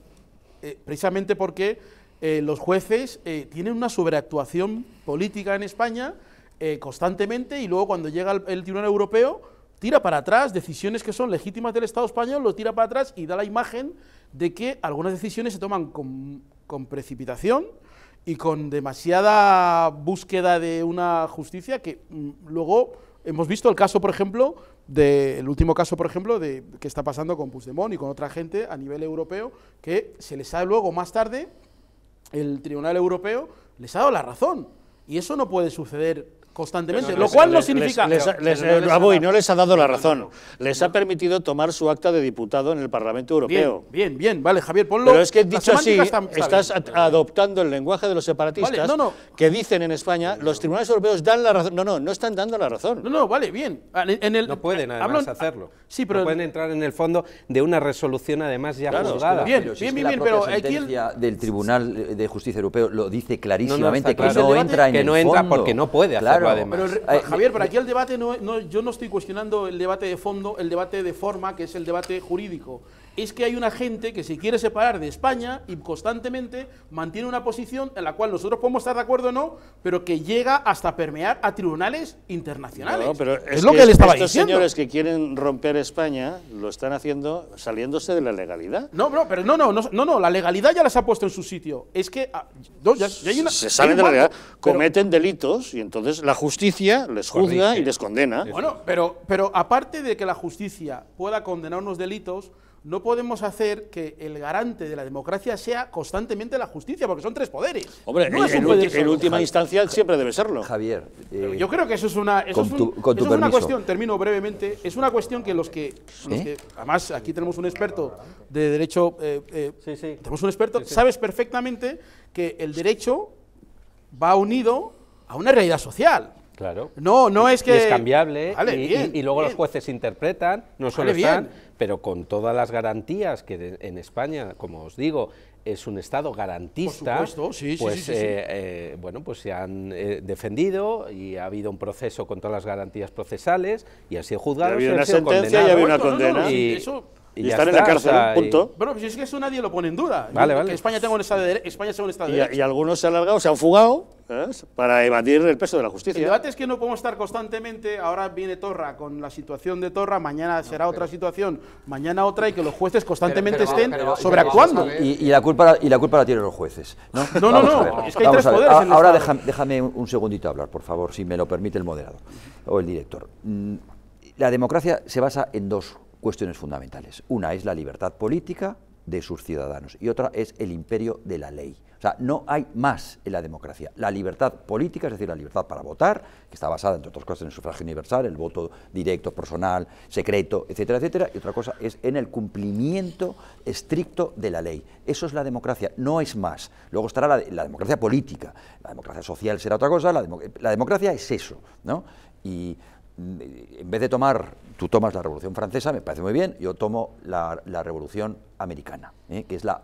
S5: eh, precisamente porque eh, los jueces eh, tienen una sobreactuación política en España eh, constantemente y luego cuando llega el, Tribunal Europeo tira para atrás decisiones que son legítimas del Estado español, lo tira para atrás y da la imagen de que algunas decisiones se toman con, precipitación y con demasiada búsqueda de una justicia que mm, luego hemos visto el caso, por ejemplo, del el último caso, por ejemplo, de que está pasando con Puigdemont y con otra gente a nivel europeo que se les sabe luego más tarde el Tribunal Europeo les ha dado la razón. Y eso no puede suceder constantemente, lo cual no significa... Les, no,
S1: les ha dado la razón, les ha permitido tomar su acta de diputado en el Parlamento Europeo.
S5: Bien, bien, vale, Javier, ponlo... Pero es que dicho así, estás
S1: adoptando el lenguaje de los separatistas que dicen
S3: en España, los tribunales europeos dan la razón... No, no, no están dando la razón. No, no, vale, bien. Ah, en el, no pueden además hacerlo. Ah, sí, pero... pueden entrar en el fondo de una resolución además ya Bien, bien, bien, pero... La sentencia
S2: del Tribunal de Justicia Europeo lo dice clarísimamente, que no entra
S3: en el fondo. Que no entra porque no puede hacerlo. Pero, Javier, para aquí
S5: el debate, no, yo no estoy cuestionando el debate de fondo, el debate de forma, que es el debate jurídico es que hay una gente que se quiere separar de España y constantemente mantiene una posición en la cual nosotros podemos estar de acuerdo o no, pero que llega hasta permear a tribunales internacionales. pero es, lo que, él estaba estos señores
S1: que quieren romper España lo están haciendo saliéndose de la legalidad.
S5: No, no, pero no, no, no, no, no la legalidad ya las ha puesto en su sitio. Es que ah,
S1: se salen de la legalidad, cometen delitos y entonces la justicia les juzga y les condena. Bueno,
S5: pero, pero aparte de que la justicia pueda condenar unos delitos, no podemos hacer que el garante de la democracia sea constantemente la justicia, porque son tres poderes. Hombre,
S1: en, última instancia
S5: siempre debe serlo. Javier. Eh, yo creo que eso es una, cuestión, termino brevemente, es una cuestión que los que, además aquí tenemos un experto de derecho, eh, eh, sí, sí. tenemos un experto, sabes perfectamente que el derecho va unido a una realidad social.
S3: Claro. No, no es que... es cambiable y, luego los jueces interpretan, no solo están pero con todas las garantías que en España, como os digo, es un Estado garantista, Por supuesto, sí, pues sí, eh, eh, bueno, pues se han eh, defendido y ha habido un proceso con todas las garantías procesales y así sido juzgados, y ha una sentencia y ha habido una condena y, estar en la cárcel, punto. Bueno, pues es que eso nadie lo
S5: pone en duda. España tengo un Estado de, España sea un estado y, Derecho.
S1: Y algunos se han alargado, se han fugado ¿eh? para evadir el peso de la justicia. El debate
S5: es que no podemos estar constantemente, ahora viene Torra con la situación de Torra, mañana será otra situación, mañana otra, y que los jueces constantemente estén sobre sobreactuando.
S2: Y, la culpa, y la culpa la tienen los jueces. No, no, no, es que hay tres poderes. Ah, ahora déjame, déjame un segundito hablar, por favor, si me lo permite el moderador o el director. Mm, la democracia se basa en dos cuestiones fundamentales. Una es la libertad política de sus ciudadanos y otra es el imperio de la ley. O sea, no hay más en la democracia. La libertad política, es decir, la libertad para votar, que está basada, entre otras cosas, en el sufragio universal, el voto directo, personal, secreto, etcétera, etcétera. Y otra cosa es en el cumplimiento estricto de la ley. Eso es la democracia, no es más. Luego estará la, democracia política, la democracia social será otra cosa, la, democracia es eso, ¿no? Y en vez de tomar, tú tomas la Revolución Francesa, me parece muy bien, yo tomo la, Revolución Americana, ¿eh? que es la,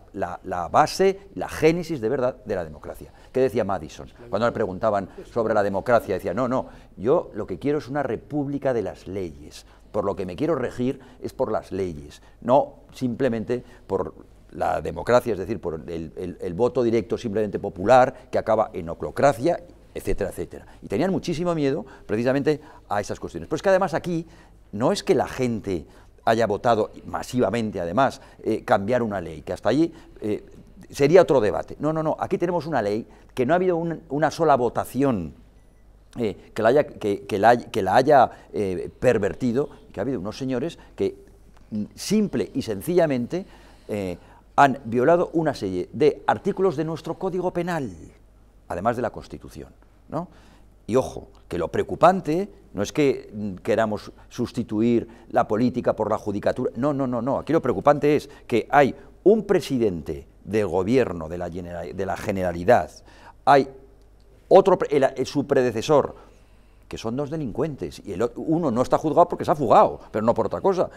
S2: base, la génesis de verdad de la democracia. ¿Qué decía Madison? Cuando le preguntaban sobre la democracia, decía, no, no, yo lo que quiero es una república de las leyes, por lo que me quiero regir es por las leyes, no simplemente por la democracia, es decir, por el, el voto directo simplemente popular que acaba en oclocracia etcétera, etcétera. Y tenían muchísimo miedo precisamente a esas cuestiones. Pero es que además aquí no es que la gente haya votado masivamente, además, eh, cambiar una ley, que hasta allí eh, sería otro debate. No, no, no, aquí tenemos una ley que no ha habido una sola votación eh, que la haya, que la haya pervertido, que ha habido unos señores que mm, simple y sencillamente han violado una serie de artículos de nuestro Código Penal, además de la Constitución. ¿no? Y ojo, que lo preocupante no es que queramos sustituir la política por la judicatura, no, no, no, no, aquí lo preocupante es que hay un presidente del gobierno de la, de la Generalidad, hay otro, su predecesor, que son dos delincuentes, y el, uno no está juzgado porque se ha fugado, pero no por otra cosa,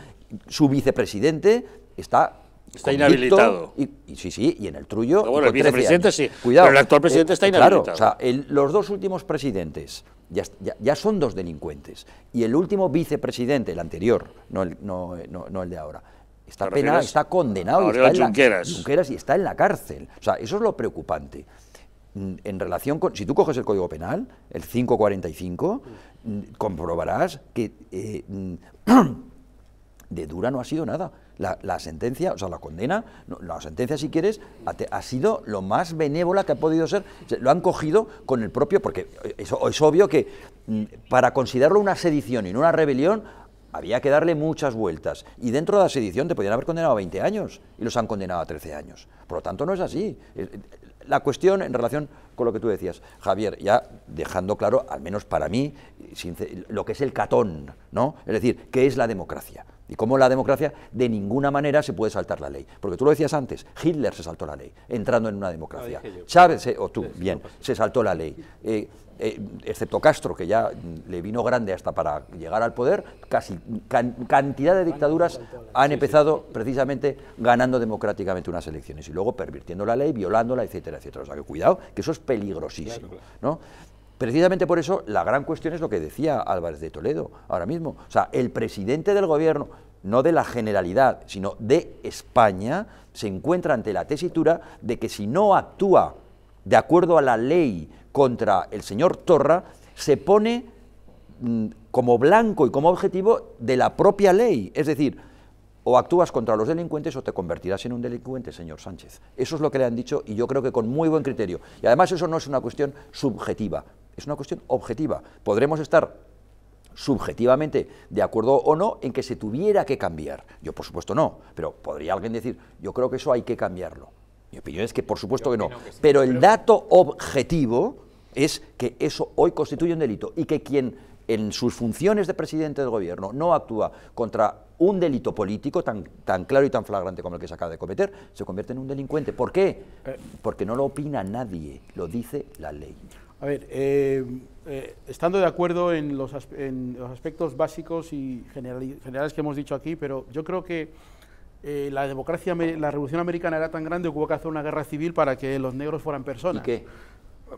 S2: su vicepresidente está Está inhabilitado. Y, sí, sí, y en el Trullo. bueno, el vicepresidente sí. Cuidado. Pero el actual eh, presidente está inhabilitado. o sea, los dos últimos presidentes ya, ya, son dos delincuentes. Y el último vicepresidente, el anterior, no el, no, el de ahora, está penado, está condenado. y está en La, y está en la cárcel. O sea, eso es lo preocupante. Mm, en relación con. Si tú coges el Código Penal, el 545, mm, comprobarás que eh, mm, <clears throat> de dura no ha sido nada. La, sentencia, o sea, la condena, la sentencia, si quieres, ha, sido lo más benévola que ha podido ser. Lo han cogido con el propio, porque es, es obvio que mm, para considerarlo una sedición y no una rebelión, había que darle muchas vueltas. Y dentro de la sedición te podían haber condenado a 20 años y los han condenado a 13 años. Por lo tanto, no es así. La cuestión en relación con lo que tú decías, Javier, ya dejando claro, al menos para mí, lo que es el catón, ¿no? Es decir, ¿qué es la democracia? Y cómo la democracia de ninguna manera se puede saltar la ley. Porque tú lo decías antes, Hitler se saltó la ley entrando en una democracia. Chávez, o tú, bien, se saltó la ley. Eh, eh, excepto Castro, que ya le vino grande hasta para llegar al poder, casi cantidad de dictaduras han empezado precisamente ganando democráticamente unas elecciones y luego pervirtiendo la ley, violándola, etcétera, etcétera. O sea que cuidado, que eso es peligrosísimo. ¿no? Precisamente por eso la gran cuestión es lo que decía Álvarez de Toledo ahora mismo. O sea, el presidente del gobierno, no de la generalidad, sino de España, se encuentra ante la tesitura de que si no actúa de acuerdo a la ley contra el señor Torra, se pone mm, como blanco y como objetivo de la propia ley. Es decir, o actúas contra los delincuentes o te convertirás en un delincuente, señor Sánchez. Eso es lo que le han dicho y yo creo que con muy buen criterio. Y además eso no es una cuestión subjetiva, es una cuestión objetiva. Podremos estar subjetivamente de acuerdo o no en que se tuviera que cambiar. Yo, por supuesto, no, pero podría alguien decir, yo creo que eso hay que cambiarlo. Mi opinión es que, por supuesto, que no. pero el dato objetivo es que eso hoy constituye un delito y que quien en sus funciones de presidente del gobierno no actúa contra un delito político tan, tan claro y tan flagrante como el que se acaba de cometer, se convierte en un delincuente. ¿Por qué? Eh, Porque no lo opina nadie, lo dice la ley.
S5: A ver, eh, eh, estando de acuerdo en los, aspectos básicos y generales que hemos dicho aquí, pero yo creo que eh, la democracia, la revolución americana era tan grande que hubo que hacer una guerra civil para que los negros fueran personas. ¿Y qué?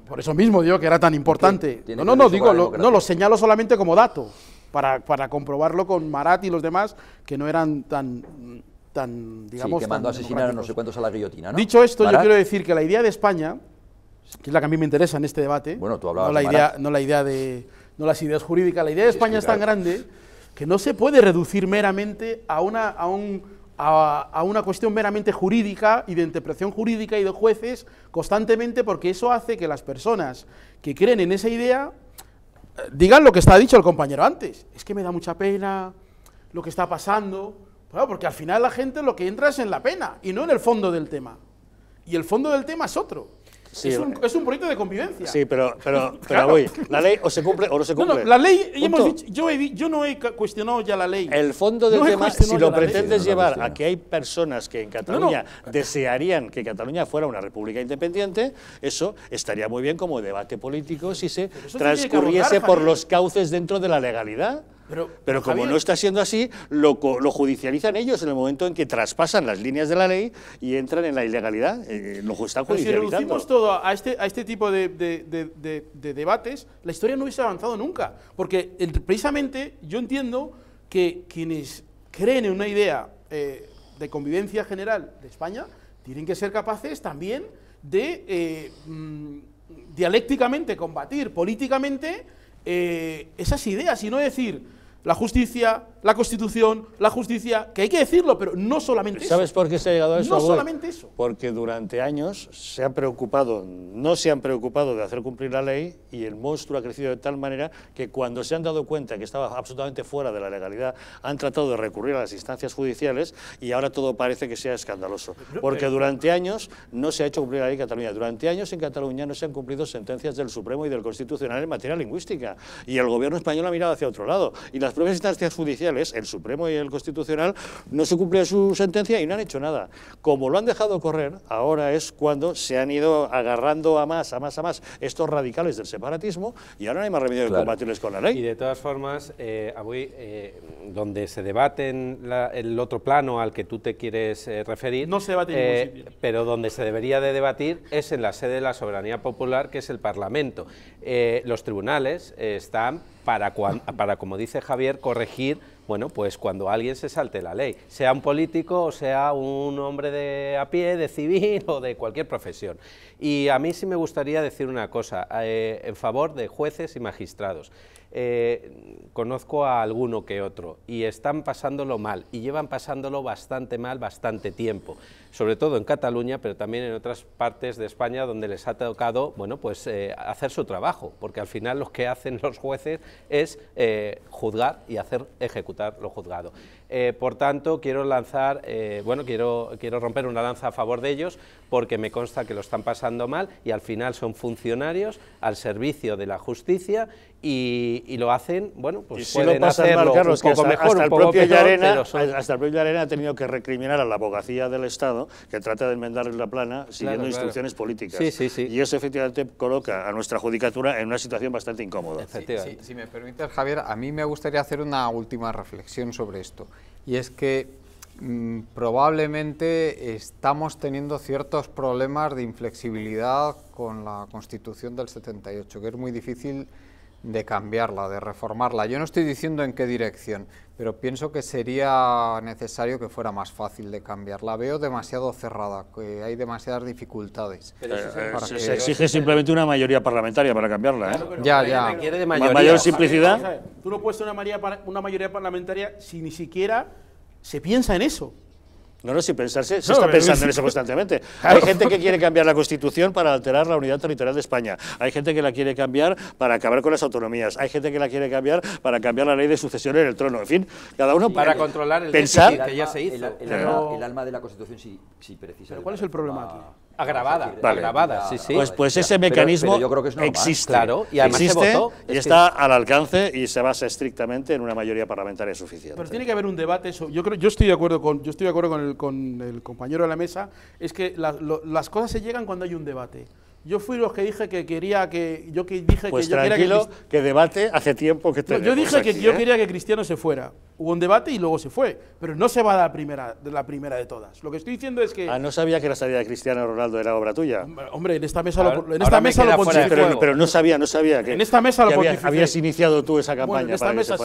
S5: Por eso mismo digo que era tan importante. No, no, no, digo, lo, no, lo señalo solamente como dato, para, comprobarlo con Marat y los demás, que no eran tan, tan digamos... Sí, que mandó a asesinar a no sé
S2: cuántos a la guillotina,
S5: ¿no? Dicho esto, yo quiero decir que la idea de España que es la que a mí me interesa en este debate. Bueno, no la idea, no la idea de las ideas jurídicas, la idea de España es tan grande que no se puede reducir meramente a una a un a, una cuestión meramente jurídica y de interpretación jurídica y de jueces constantemente porque eso hace que las personas que creen en esa idea eh, digan lo que está dicho el compañero antes. Es que me da mucha pena lo que está pasando, porque al final la gente lo que entra es en la pena y no en el fondo del tema. Y el fondo del tema es otro es, un, proyecto de convivencia. Sí,
S1: pero, pero, <laughs> pero La ley o se cumple o no se cumple. No, la ley,
S5: yo, no he cuestionado ya la ley.
S1: El fondo del tema, si lo pretendes llevar a que hay personas que en Cataluña desearían que Cataluña fuera una república independiente, eso estaría muy bien como debate político si se transcurriese por los cauces dentro de la legalidad. Pero, como no está siendo así, lo, judicializan ellos en el momento en que traspasan las líneas de la ley y entran en la ilegalidad. Eh, lo judicializando. si reducimos
S5: todo a este, a este tipo de, debates, la historia no hubiese avanzado nunca. Porque precisamente yo entiendo que quienes creen en una idea eh, de convivencia general de España tienen que ser capaces también de eh, mm, dialécticamente combatir políticamente esas ideas y no decir la justicia la Constitución, la justicia, que hay que decirlo, pero no solamente ¿Sabes eso. ¿Sabes
S1: por qué se ha llegado a eso? No solamente eso. Porque durante años se han preocupado, no se han preocupado de hacer cumplir la ley y el monstruo ha crecido de tal manera que cuando se han dado cuenta que estaba absolutamente fuera de la legalidad, han tratado de recurrir a las instancias judiciales y ahora todo parece que sea escandaloso. Porque durante años no se ha hecho cumplir la ley en Cataluña. Durante años en Cataluña no se han cumplido sentencias del Supremo y del Constitucional en materia lingüística. Y el gobierno español ha mirado hacia otro lado. Y las propias instancias judiciales es el Supremo y el Constitucional, no se cumple su sentencia y no han hecho nada. Como lo han dejado correr, ahora es cuando se han ido agarrando a más, a más, a más estos radicales del separatismo
S3: y ahora no hay más remedio de que combatirles con la ley. Y de todas formas, eh, eh donde se debaten el otro plano al que tú te quieres eh, referir, no se debate eh, pero donde se debería de debatir es en la sede de la soberanía popular, que es el Parlamento. los tribunales están para, como dice Javier, corregir, bueno, pues cuando alguien se salte la ley, sea un político o sea un hombre de a pie, de civil o de cualquier profesión. Y a mí sí me gustaría decir una cosa, eh, en favor de jueces y magistrados. Eh, conozco a alguno que otro y están pasándolo mal y llevan pasándolo bastante mal bastante tiempo sobre todo en Cataluña, pero también en otras partes de España donde les ha tocado bueno, pues, eh, hacer su trabajo, porque al final lo que hacen los jueces es eh, juzgar y hacer ejecutar lo juzgado. Eh, por tanto, quiero lanzar, bueno, quiero, quiero romper una lanza a favor de ellos, porque me consta que lo están pasando mal y al final son funcionarios al servicio de la justicia y, lo hacen, bueno, pues pueden pasan hacerlo hasta, mejor, hasta, el propio peor,
S1: hasta el propio ha tenido que recriminar a la abogacía del Estado que trata de enmendar la plana siguiendo instrucciones políticas. Y eso efectivamente coloca a nuestra judicatura en una situación bastante incómoda.
S4: Si, me permites, Javier, a mí me gustaría hacer una última reflexión sobre esto. Y es que mm, probablemente estamos teniendo ciertos problemas de inflexibilidad con la Constitución del 78, que es muy difícil de cambiarla, de reformarla. Yo no estoy diciendo en qué dirección, pero pienso que sería necesario que fuera más fácil de cambiarla. veo demasiado cerrada, que hay demasiadas dificultades. Eh,
S1: eh, se, exige simplemente una mayoría parlamentaria para cambiarla. ¿eh? ya,
S4: ya. de Mayor simplicidad.
S5: tú no puedes una una mayoría parlamentaria si ni siquiera se piensa en eso. No, no, sin pensarse, se está pensando en eso constantemente.
S1: <laughs> Hay gente que quiere cambiar la Constitución para alterar la unidad territorial de España. Hay gente que la quiere cambiar para acabar con las autonomías. Hay gente que la quiere cambiar para cambiar la ley de sucesión en el trono. En fin, cada uno
S2: para controlar el pensar el que ya se hizo. El, alma, de la Constitución si precisa. ¿cuál es el problema
S3: aquí? Agravada, agravada, sí, sí. Pues, pues ese mecanismo yo creo que existe, claro, y
S1: está al alcance y se basa estrictamente en una mayoría parlamentaria suficiente.
S5: Pero tiene que haber un debate, yo, creo, yo estoy de acuerdo, con, yo estoy de acuerdo con, el, compañero de la mesa, es que las cosas se llegan cuando hay un debate. Yo fui los que dije que quería que yo que dije pues que
S1: que, debate hace tiempo que tenemos Yo dije que yo ¿eh? quería
S5: que Cristiano se fuera. Hubo un debate y luego se fue, pero no se va la primera de la primera de todas. Lo que estoy diciendo es que Ah,
S1: no sabía que la salida de Cristiano Ronaldo era obra tuya.
S5: Hombre, en esta mesa lo, en esta pero,
S1: no sabía, no sabía que En esta mesa habías iniciado tú esa campaña en esta mesa Sí.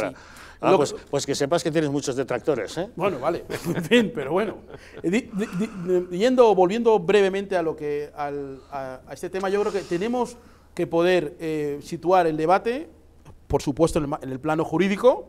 S1: Ah, pues, pues, que sepas que tienes muchos detractores. ¿eh?
S5: Bueno, vale, <laughs> en fin, pero bueno. Eh, eh, volviendo brevemente a, lo que, a, este tema, yo creo que tenemos que poder eh, situar el debate, por supuesto, en el, en el plano jurídico,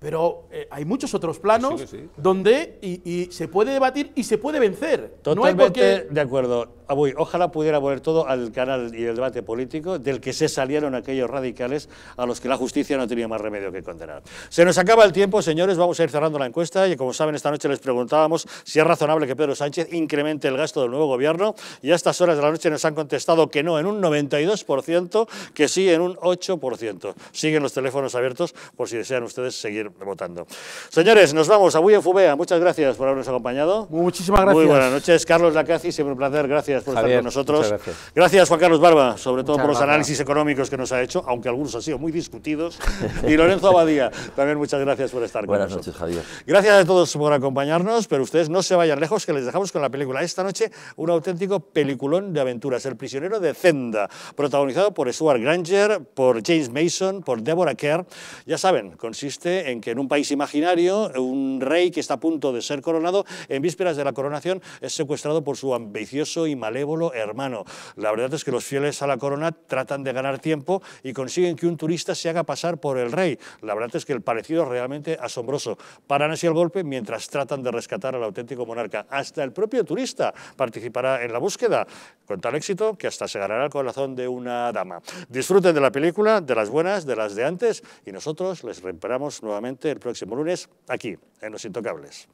S5: pero eh, hay muchos otros planos donde y, se puede debatir y se puede vencer. no hay porque de
S1: acuerdo. Abuy, ah, ojalá pudiera volver todo al canal y el debate político del que se salieron aquellos radicales a los que la justicia no tenía más remedio que condenar. Se nos acaba el tiempo, señores, vamos a ir cerrando la encuesta y como saben esta noche les preguntábamos si es razonable que Pedro Sánchez incremente el gasto del nuevo gobierno y a estas horas de la noche nos han contestado que no en un 92%, que sí en un 8%. Siguen los teléfonos abiertos por si desean ustedes seguir votando. Señores, nos vamos. a Fubea, muchas gracias por habernos acompañado.
S5: Muchísimas gracias. Muy buenas
S1: noches. Carlos Lacazzi, siempre un placer. Gracias por estar con nosotros. Gracias. Juan Carlos Barba, sobre todo por los análisis económicos que nos ha hecho, aunque algunos han sido muy discutidos. y Lorenzo Abadía, también muchas gracias por estar con nosotros. Buenas noches, Javier. Gracias a todos por acompañarnos, pero ustedes no se vayan lejos, que les dejamos con la película esta noche, un auténtico peliculón de aventuras, El prisionero de Zenda, protagonizado por Stuart Granger, por James Mason, por Deborah Kerr. Ya saben, consiste en que en un país imaginario un rey que está a punto de ser coronado, en vísperas de la coronación, es secuestrado por su ambicioso y malévolo hermano. La verdad es que los fieles a la corona tratan de ganar tiempo y consiguen que un turista se haga pasar por el rey. La verdad es que el parecido es realmente asombroso. Paran así el golpe mientras tratan de rescatar al auténtico monarca. Hasta el propio turista participará en la búsqueda, con tal éxito que hasta se ganará el corazón de una dama. Disfruten de la película, de las buenas, de las de antes, y nosotros les reparamos nuevamente el próximo lunes aquí, en Los Intocables.